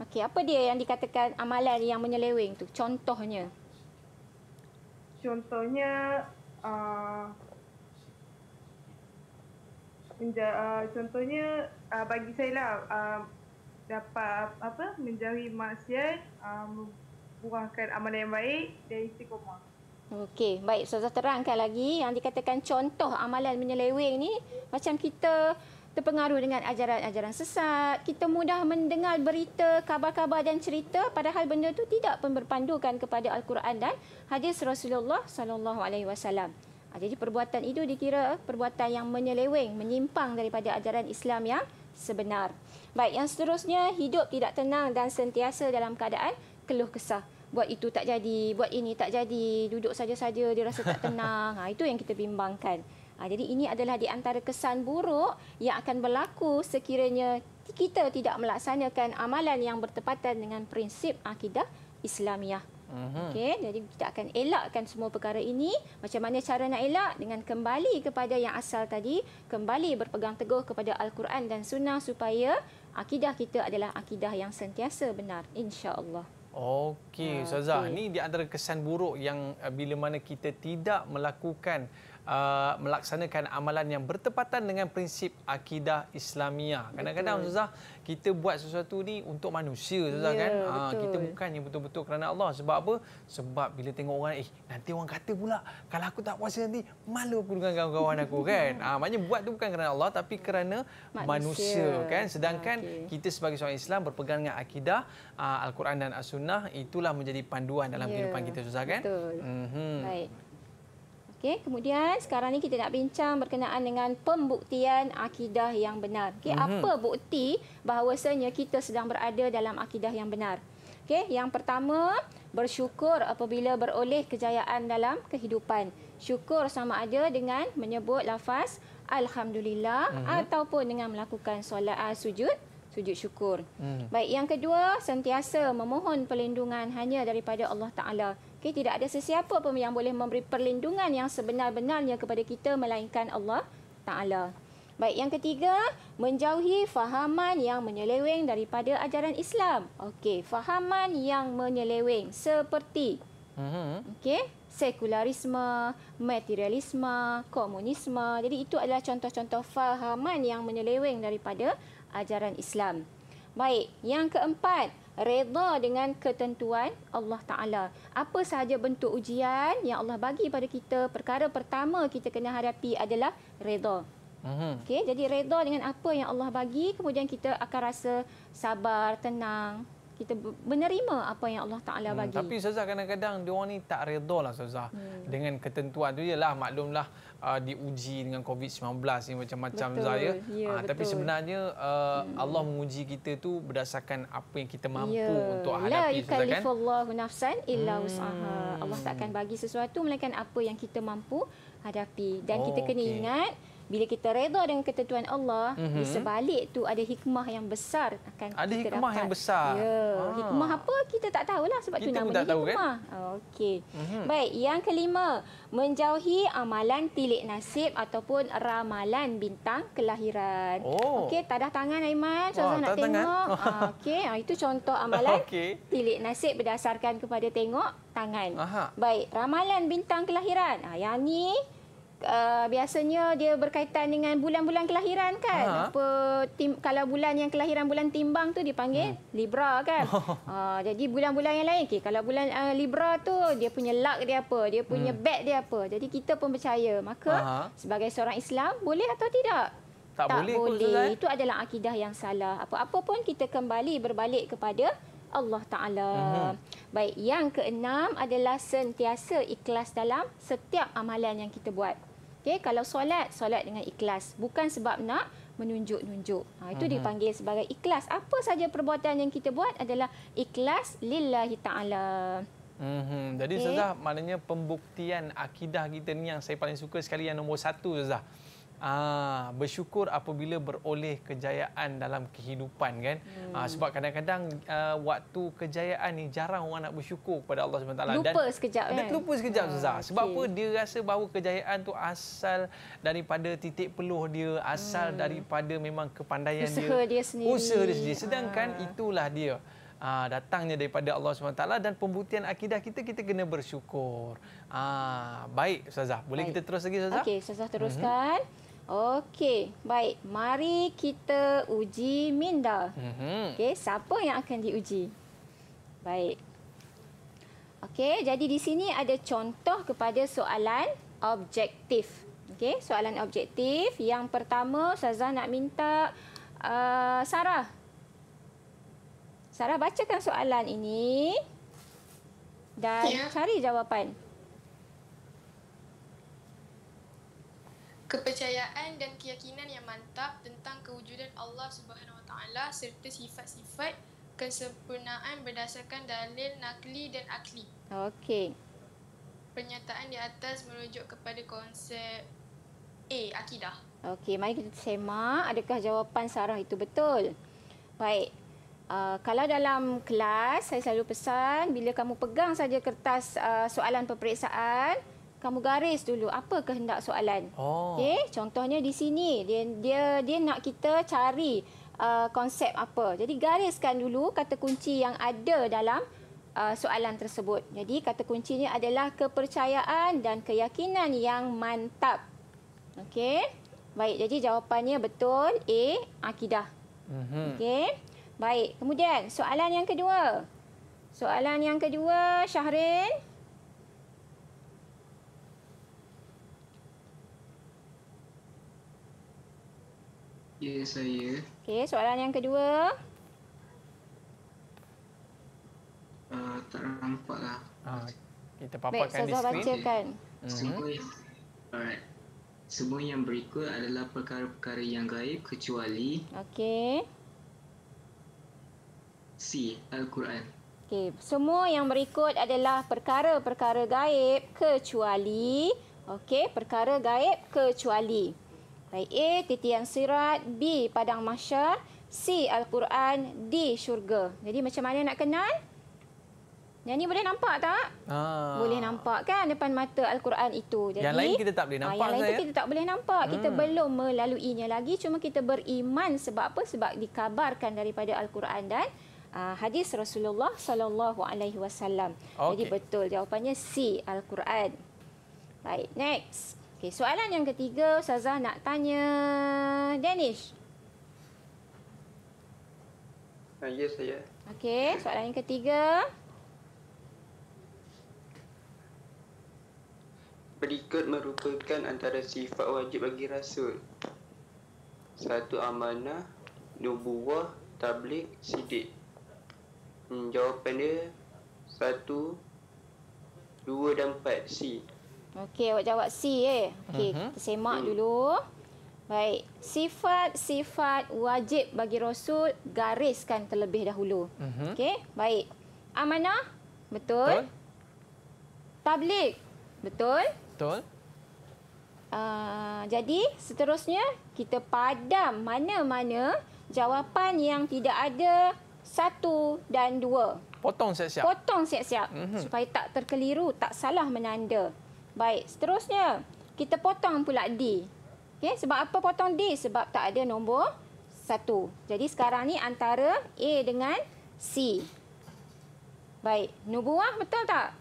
Okey, apa dia yang dikatakan amalan yang menyeleweng tu? Contohnya. Contohnya uh, uh, contohnya uh, bagi saya lah uh, dapat apa menjauhi maksiat, uh, membuahkan amalan yang baik dan istiqomah. Okey, baik. Ustazah terangkan lagi yang dikatakan contoh amalan menyeleweng ni macam kita terpengaruh dengan ajaran-ajaran sesat. Kita mudah mendengar berita, khabar-khabar dan cerita padahal benda itu tidak pun berpandukan kepada Al-Quran dan hadis Rasulullah sallallahu alaihi wasallam. Ah, jadi perbuatan itu dikira perbuatan yang menyeleweng, menyimpang daripada ajaran Islam yang sebenar. Baik, yang seterusnya hidup tidak tenang dan sentiasa dalam keadaan keluh kesah. Buat itu tak jadi, buat ini tak jadi, duduk saja-saja dia rasa tak tenang. Ha, itu yang kita bimbangkan. Ha, jadi ini adalah di antara kesan buruk yang akan berlaku sekiranya kita tidak melaksanakan amalan yang bertepatan dengan prinsip akidah Islamiah. Mhm. Okay, jadi kita akan elakkan semua perkara ini. Macam mana cara nak elak? Dengan kembali kepada yang asal tadi, kembali berpegang teguh kepada Al-Quran dan Sunnah supaya akidah kita adalah akidah yang sentiasa benar insya-Allah. Okey, ah, Ustazah, okay. ni di antara kesan buruk yang eh, bila mana kita tidak melakukan uh, melaksanakan amalan yang bertepatan dengan prinsip akidah Islamiah. Kadang-kadang Ustazah, kita buat sesuatu ni untuk manusia Ustazah yeah, kan. Ha, kita bukannya betul-betul kerana Allah. Sebab apa? Sebab bila tengok orang, eh nanti orang kata pula kalau aku tak puas nanti malu aku dengan kawan-kawan aku kan. Ha, maknanya buat tu bukan kerana Allah tapi kerana manusia, manusia kan. Sedangkan ah, okay. kita sebagai seorang Islam berpegang dengan akidah uh, Al-Quran dan As-Sunnah itulah menjadi panduan dalam yeah, kehidupan kita Ustazah kan. Betul. Mm-hmm. Baik. Okey, kemudian sekarang ni kita nak bincang berkenaan dengan pembuktian akidah yang benar. Okey, mm -hmm. apa bukti bahawasanya kita sedang berada dalam akidah yang benar? Okey, yang pertama, bersyukur apabila beroleh kejayaan dalam kehidupan. Syukur sama ada dengan menyebut lafaz alhamdulillah mm -hmm. ataupun dengan melakukan solat uh, sujud sujud syukur. Mm. Baik, yang kedua, sentiasa memohon perlindungan hanya daripada Allah Taala. Okay, tidak ada sesiapa pun yang boleh memberi perlindungan yang sebenar-benarnya kepada kita melainkan Allah Ta'ala. Baik, yang ketiga, menjauhi fahaman yang menyeleweng daripada ajaran Islam. Okey, fahaman yang menyeleweng seperti mm-hmm. okay, sekularisme, materialisme, komunisme. Jadi itu adalah contoh-contoh fahaman yang menyeleweng daripada ajaran Islam. Baik, yang keempat, redha dengan ketentuan Allah Ta'ala. Apa sahaja bentuk ujian yang Allah bagi pada kita, perkara pertama kita kena hadapi adalah redha. Mhm. Okay, jadi redha dengan apa yang Allah bagi, kemudian kita akan rasa sabar, tenang. Kita menerima apa yang Allah Ta'ala hmm, bagi. Hmm, tapi Ustazah kadang-kadang diorang ni tak redha lah Ustazah. Hmm. Dengan ketentuan tu je lah maklumlah uh, diuji dengan COVID-19 ni macam-macam Zaya. Ya, uh, Tapi sebenarnya uh, hmm. Allah menguji kita tu berdasarkan apa yang kita mampu ya. untuk hadapi. La kan? yukallifullahu nafsan illa hmm. usaha. Allah tak akan bagi sesuatu melainkan apa yang kita mampu hadapi. Dan oh, kita kena okay. ingat bila kita reda dengan ketentuan Allah mm-hmm. di mhm. sebalik tu ada hikmah yang besar akan ada kita hikmah dapat. yang besar ya ha. hikmah apa kita tak tahulah sebab kita tu namanya tak tahu, kan? hikmah kan? okey mm-hmm. baik yang kelima menjauhi amalan tilik nasib ataupun ramalan bintang kelahiran oh. okey tadah tangan Aiman so nak tengok ha, okey ah, itu contoh amalan okay. tilik nasib berdasarkan kepada tengok tangan Aha. baik ramalan bintang kelahiran ha, yang ni uh, biasanya dia berkaitan dengan bulan-bulan kelahiran kan. Apa, tim, kalau bulan yang kelahiran bulan timbang tu dipanggil hmm. Libra kan. Oh. Uh, jadi bulan-bulan yang lain. Okay, kalau bulan uh, Libra tu dia punya luck dia apa. Dia punya hmm. bad dia apa. Jadi kita pun percaya. Maka Aha. sebagai seorang Islam boleh atau tidak? Tak, tak boleh. boleh. Itu adalah akidah yang salah. Apa-apa pun kita kembali berbalik kepada Allah Ta'ala. Hmm. Baik, yang keenam adalah sentiasa ikhlas dalam setiap amalan yang kita buat. Okay, kalau solat, solat dengan ikhlas. Bukan sebab nak menunjuk-nunjuk. Ha, itu uh dipanggil sebagai ikhlas. Apa saja perbuatan yang kita buat adalah ikhlas lillahi ta'ala. Mm-hmm. Jadi, okay. Zazah, maknanya pembuktian akidah kita ni yang saya paling suka sekali yang nombor satu, Zazah. Ah, bersyukur apabila beroleh kejayaan dalam kehidupan kan. Hmm. Ah, sebab kadang-kadang uh, waktu kejayaan ni jarang orang nak bersyukur kepada Allah SWT. Lupa dan, sekejap kan? Lupa sekejap, Zaza. Ah, sebab okay. apa? Dia rasa bahawa kejayaan tu asal daripada titik peluh dia, asal hmm. daripada memang kepandaian Usaha dia. Usaha dia sendiri. Usaha dia sendiri. Sedangkan ah. itulah dia. Aa, ah, datangnya daripada Allah SWT dan pembuktian akidah kita, kita kena bersyukur. Aa, ah, baik, Ustazah. Boleh baik. kita terus lagi, Ustazah? Okey, Ustazah mhm. teruskan. hmm Okey, baik. Mari kita uji minda. Mm-hmm. Okey, siapa yang akan diuji? Baik. Okey, jadi di sini ada contoh kepada soalan objektif. Okey, soalan objektif. Yang pertama, Ustazah nak minta uh, Sarah. Sarah, bacakan soalan ini dan ya. cari jawapan. kepercayaan dan keyakinan yang mantap tentang kewujudan Allah Subhanahu Wa Taala serta sifat-sifat kesempurnaan berdasarkan dalil nakli dan akli. Okey. Pernyataan di atas merujuk kepada konsep A, akidah. Okey, mari kita semak adakah jawapan Sarah itu betul. Baik. Uh, kalau dalam kelas, saya selalu pesan bila kamu pegang saja kertas uh, soalan peperiksaan, kamu garis dulu apa kehendak soalan. Oh. Okey, eh, contohnya di sini dia dia dia nak kita cari uh, konsep apa. Jadi gariskan dulu kata kunci yang ada dalam uh, soalan tersebut. Jadi kata kuncinya adalah kepercayaan dan keyakinan yang mantap. Okey. Baik, jadi jawapannya betul A akidah. Mhm. Okey. Baik, kemudian soalan yang kedua. Soalan yang kedua, Syahrin. Okey, ya, saya. Okey, soalan yang kedua. Uh, tak nampak lah. Uh, kita paparkan Baik, di skrin. Baik, saya bacakan. Mhm. Semua, Semua yang berikut adalah perkara-perkara yang gaib kecuali... Okey. C, Al-Quran. Okey, semua yang berikut adalah perkara-perkara gaib kecuali... Okey, perkara gaib kecuali. Baik A titian sirat, B padang mahsyar, C al-Quran, D syurga. Jadi macam mana nak kenal? Yang ni boleh nampak tak? Ah. Boleh nampak kan depan mata Al-Quran itu. Jadi, yang lain kita tak boleh ah, nampak. Yang lain ya? kita tak boleh nampak. Kita hmm. belum melaluinya lagi. Cuma kita beriman sebab apa? Sebab dikabarkan daripada Al-Quran dan uh, hadis Rasulullah SAW. Okay. Jadi betul jawapannya C, Al-Quran. Baik, next. Okey, soalan yang ketiga Ustazah nak tanya Danish. Ah, ya, yes, saya. Okey, soalan yang ketiga. Berikut merupakan antara sifat wajib bagi rasul. Satu amanah, nubuah, tablik, sidik. Hmm, jawapan dia satu, dua dan empat. C. Okey, awak jawab C eh. Okey, uh-huh. kita semak dulu. Baik, sifat-sifat wajib bagi Rasul gariskan terlebih dahulu. Uh-huh. Okey, baik. Amanah, betul. betul. Tablik, betul. Betul. Uh, jadi, seterusnya kita padam mana-mana jawapan yang tidak ada satu dan dua. Potong siap-siap. Potong siap-siap. Uh-huh. Supaya tak terkeliru, tak salah menanda. Baik, seterusnya kita potong pula D. okay? sebab apa potong D? Sebab tak ada nombor 1. Jadi sekarang ni antara A dengan C. Baik, nubuah betul tak?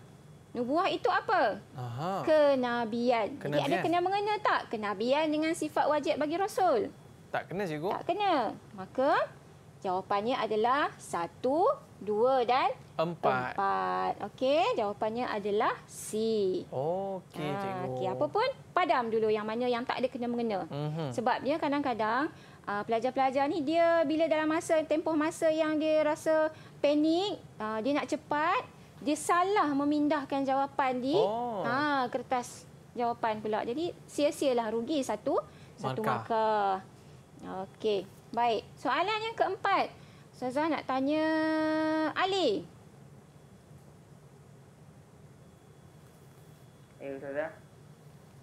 Nubuah itu apa? Aha. Kenabian. kenabian. Jadi ada kena mengena tak? Kenabian dengan sifat wajib bagi Rasul. Tak kena, cikgu. Tak kena. Maka Jawapannya adalah satu, dua dan empat. 4. Okey, jawapannya adalah C. Okey, ah, cikgu. Okey, apa pun padam dulu yang mana yang tak ada kena-mengena. Mm -hmm. Sebab dia kadang-kadang ah, pelajar-pelajar ni dia bila dalam masa tempoh masa yang dia rasa panik, ah, dia nak cepat, dia salah memindahkan jawapan di oh. ha, kertas jawapan pula. Jadi sia-sialah rugi satu satu markah. Okey. Baik. Soalan yang keempat. Ustazah nak tanya Ali. Eh Ustazah.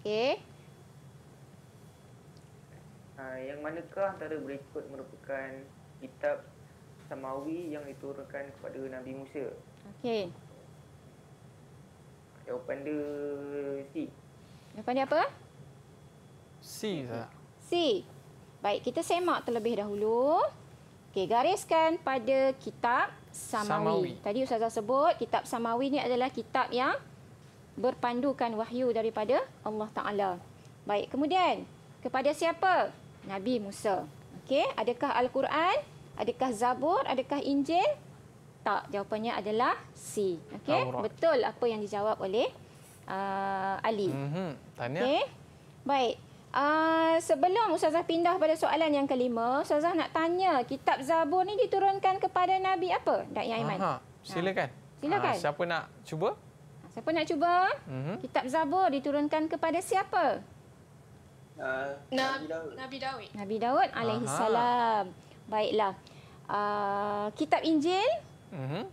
Okey. Ha, yang manakah antara berikut merupakan kitab Samawi yang diturunkan kepada Nabi Musa? Okey. Jawapan dia C. Jawapan dia apa? C. Ustazah. C. Baik, kita semak terlebih dahulu. Okey, gariskan pada kitab Samawi. Samawi. Tadi Ustazah sebut kitab Samawi ni adalah kitab yang berpandukan wahyu daripada Allah Taala. Baik, kemudian kepada siapa? Nabi Musa. Okey, adakah Al-Quran? Adakah Zabur? Adakah Injil? Tak, jawapannya adalah C. Okey, betul apa yang dijawab oleh uh, Ali. Mhm. Tanya. Okey. Baik, Ah, sebelum Ustazah pindah pada soalan yang kelima, Ustazah nak tanya, kitab Zabur ni diturunkan kepada Nabi apa, Da'i Aiman? Aha, silakan. Ha. Silakan. Ah, ha, siapa nak cuba? Siapa nak cuba? Mm -hmm. Kitab Zabur diturunkan kepada siapa? Uh, Nabi, Daud. Nabi Daud. Nabi Daud alaihi salam. Baiklah. Uh, kitab Injil? Mm -hmm.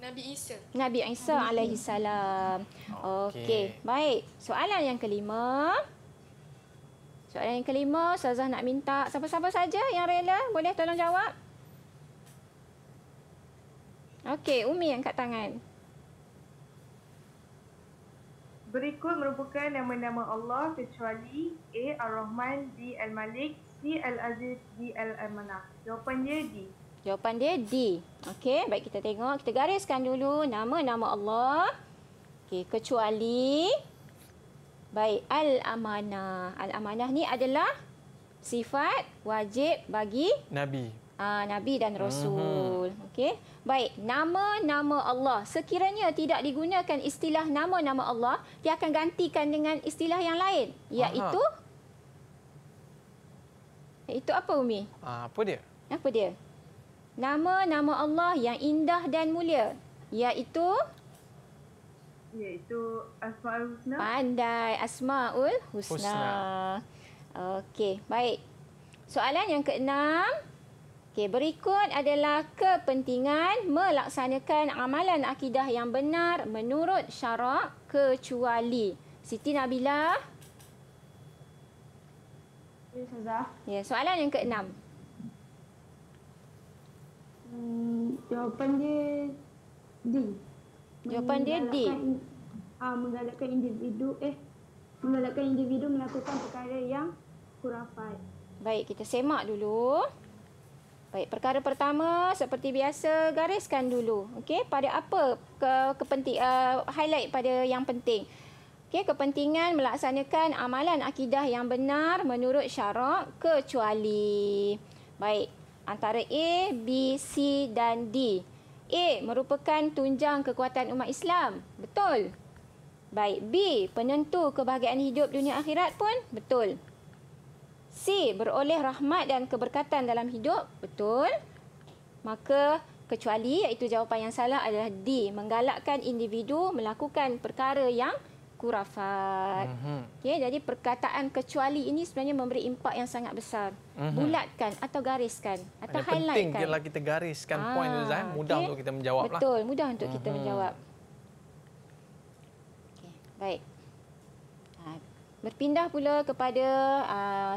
Nabi Isa. Nabi Isa alaihi salam. Okey. Okay. Baik. Soalan yang kelima. Okey. Soalan yang kelima, Ustazah nak minta siapa-siapa saja yang rela boleh tolong jawab? Okey, Umi yang kat tangan. Berikut merupakan nama-nama Allah kecuali A. Ar-Rahman, B. Al-Malik, C. Al-Aziz, D. Al-Manah. Jawapan dia D. Jawapan dia D. Okey, baik kita tengok. Kita gariskan dulu nama-nama Allah. Okey, kecuali Baik, al-amanah. Al-amanah ni adalah sifat wajib bagi Nabi. Ah, Nabi dan mhm. Rasul. Hmm. Okey. Baik, nama-nama Allah. Sekiranya tidak digunakan istilah nama-nama Allah, dia akan gantikan dengan istilah yang lain, iaitu Aha. Itu apa Umi? Ah, apa dia? Apa dia? Nama-nama Allah yang indah dan mulia, iaitu iaitu Asmaul Husna. Pandai Asmaul Husna. Husna. Okey, baik. Soalan yang keenam. Okey, berikut adalah kepentingan melaksanakan amalan akidah yang benar menurut syarak kecuali. Siti Nabila. Ya, ya soalan yang keenam. Hmm, jawapan dia D. Jawapan dia D. Uh, menggalakkan individu eh menggalakkan individu melakukan perkara yang kurafat. Baik, kita semak dulu. Baik, perkara pertama seperti biasa gariskan dulu. Okey, pada apa ke kepenting uh, highlight pada yang penting. Okey, kepentingan melaksanakan amalan akidah yang benar menurut syarak kecuali. Baik, antara A, B, C dan D. A merupakan tunjang kekuatan umat Islam. Betul. Baik B penentu kebahagiaan hidup dunia akhirat pun betul. C beroleh rahmat dan keberkatan dalam hidup betul. Maka kecuali iaitu jawapan yang salah adalah D menggalakkan individu melakukan perkara yang khurafat. Mm-hmm. Okay, ya, jadi perkataan kecuali ini sebenarnya memberi impak yang sangat besar. Mm-hmm. Bulatkan atau gariskan atau Ada highlightkan. Penting bila kita gariskan ah, poin tu, Zain. Mudah okay. untuk kita menjawab. Lah. Betul, mudah untuk mm-hmm. kita mhm. menjawab. Okay, baik. Ha, berpindah pula kepada uh,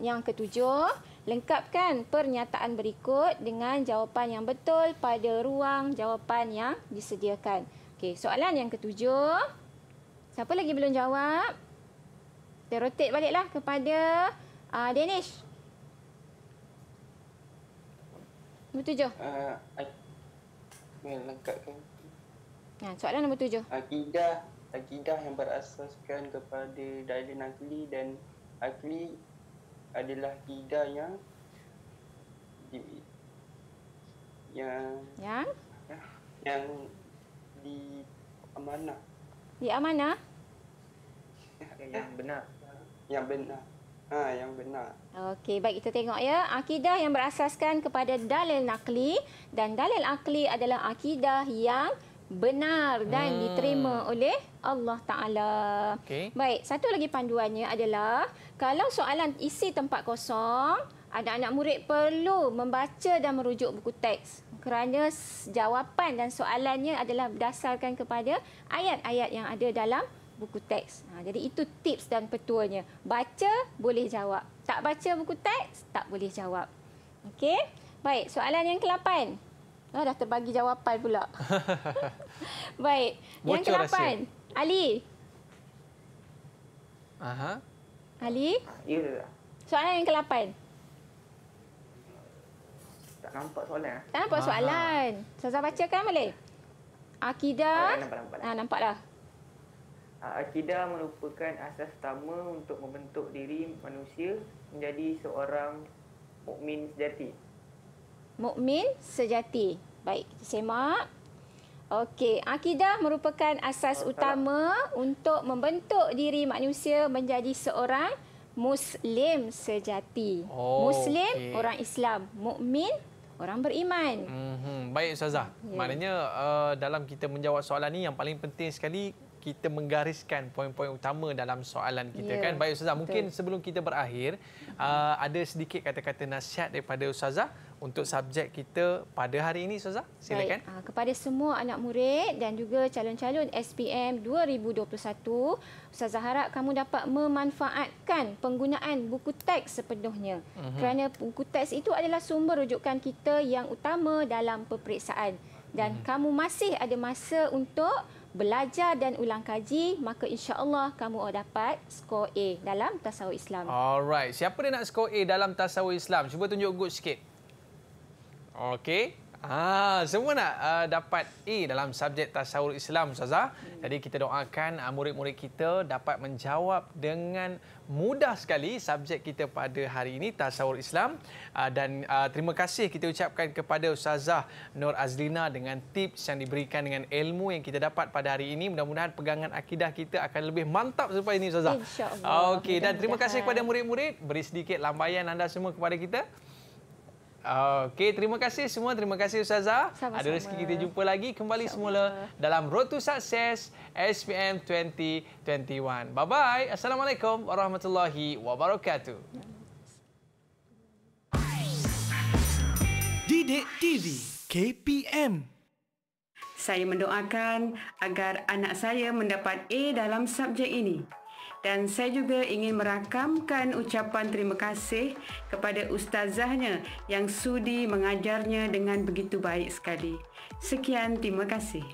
yang ketujuh. Lengkapkan pernyataan berikut dengan jawapan yang betul pada ruang jawapan yang disediakan. Okey, soalan yang ketujuh. Siapa lagi belum jawab? Kita rotate baliklah kepada uh, Danish. Nombor tujuh. Uh, ah, Melengkapkan. Nah, ha, soalan nombor tujuh. Akidah. Akidah yang berasaskan kepada dalil akli dan akli adalah akidah yang di, yang yang yang di amanah di amanah. Yang benar. Yang benar. ah yang benar. Okey, baik kita tengok ya. Akidah yang berasaskan kepada dalil nakli dan dalil akli adalah akidah yang benar dan hmm. diterima oleh Allah Ta'ala. Okay. Baik, satu lagi panduannya adalah kalau soalan isi tempat kosong, Anak-anak murid perlu membaca dan merujuk buku teks kerana jawapan dan soalannya adalah berdasarkan kepada ayat-ayat yang ada dalam buku teks. Ha, jadi itu tips dan petuanya. Baca boleh jawab. Tak baca buku teks tak boleh jawab. Okey. Baik, soalan yang ke-8. Oh, ha, dah terbagi jawapan pula. Baik. Bocor yang ke-8. Ali. Aha. Ali? Ya. Soalan yang ke-8. Tak nampak soalan. Eh? Tak nampak ha. soalan. Saya baca kan boleh? Akidah. Oh, ha, ya, nampak, nampak, ah, nampak. Ha, nampak dah. Akidah merupakan asas utama untuk membentuk diri manusia menjadi seorang mukmin sejati. Mukmin sejati. Baik, kita semak. Okey, akidah merupakan asas oh, utama salah. untuk membentuk diri manusia menjadi seorang muslim sejati. Oh, muslim okay. orang Islam, mukmin orang beriman. Mm-hmm. Baik Ustazah. Yeah. Maknanya uh, dalam kita menjawab soalan ini yang paling penting sekali kita menggariskan poin-poin utama dalam soalan kita yeah. kan. Baik Ustazah, Betul. mungkin sebelum kita berakhir uh, ada sedikit kata-kata nasihat daripada Ustazah untuk subjek kita pada hari ini, Suzah. Silakan. Baik. Ah, kepada semua anak murid dan juga calon-calon SPM 2021, Suzah harap kamu dapat memanfaatkan penggunaan buku teks sepenuhnya. Uh mhm. -huh. Kerana buku teks itu adalah sumber rujukan kita yang utama dalam peperiksaan. Dan uh mhm. -huh. kamu masih ada masa untuk belajar dan ulang kaji, maka insyaAllah kamu akan dapat skor A dalam Tasawuf Islam. Alright. Siapa dia nak skor A dalam Tasawuf Islam? Cuba tunjuk good sikit. Okey. Ah, semua nak uh, dapat A dalam subjek tasawuf Islam Ustazah. Hmm. Jadi kita doakan ah, murid-murid kita dapat menjawab dengan mudah sekali subjek kita pada hari ini tasawuf Islam uh, dan uh, terima kasih kita ucapkan kepada Ustazah Nur Azlina dengan tips yang diberikan dengan ilmu yang kita dapat pada hari ini. Mudah-mudahan pegangan akidah kita akan lebih mantap supaya ini Ustazah. Okey dan terima kasih kepada murid-murid beri sedikit lambaian anda semua kepada kita. Okey, terima kasih semua. Terima kasih Ustazah. Sama-sama. Ada rezeki kita jumpa lagi kembali Sama. semula dalam Road to Success SPM 2021. Bye-bye. Assalamualaikum warahmatullahi wabarakatuh. Didik TV KPM Saya mendoakan agar anak saya mendapat A dalam subjek ini dan saya juga ingin merakamkan ucapan terima kasih kepada ustazahnya yang sudi mengajarnya dengan begitu baik sekali. Sekian, terima kasih.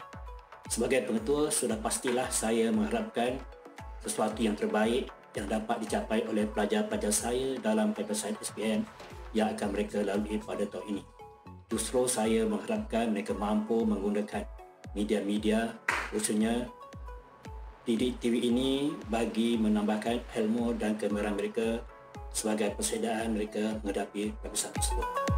Sebagai pengetua, sudah pastilah saya mengharapkan sesuatu yang terbaik yang dapat dicapai oleh pelajar-pelajar saya dalam paper science SPM yang akan mereka lalui pada tahun ini. Justru saya mengharapkan mereka mampu menggunakan media-media khususnya didik TV ini bagi menambahkan ilmu dan kemerahan mereka sebagai persediaan mereka menghadapi website tersebut.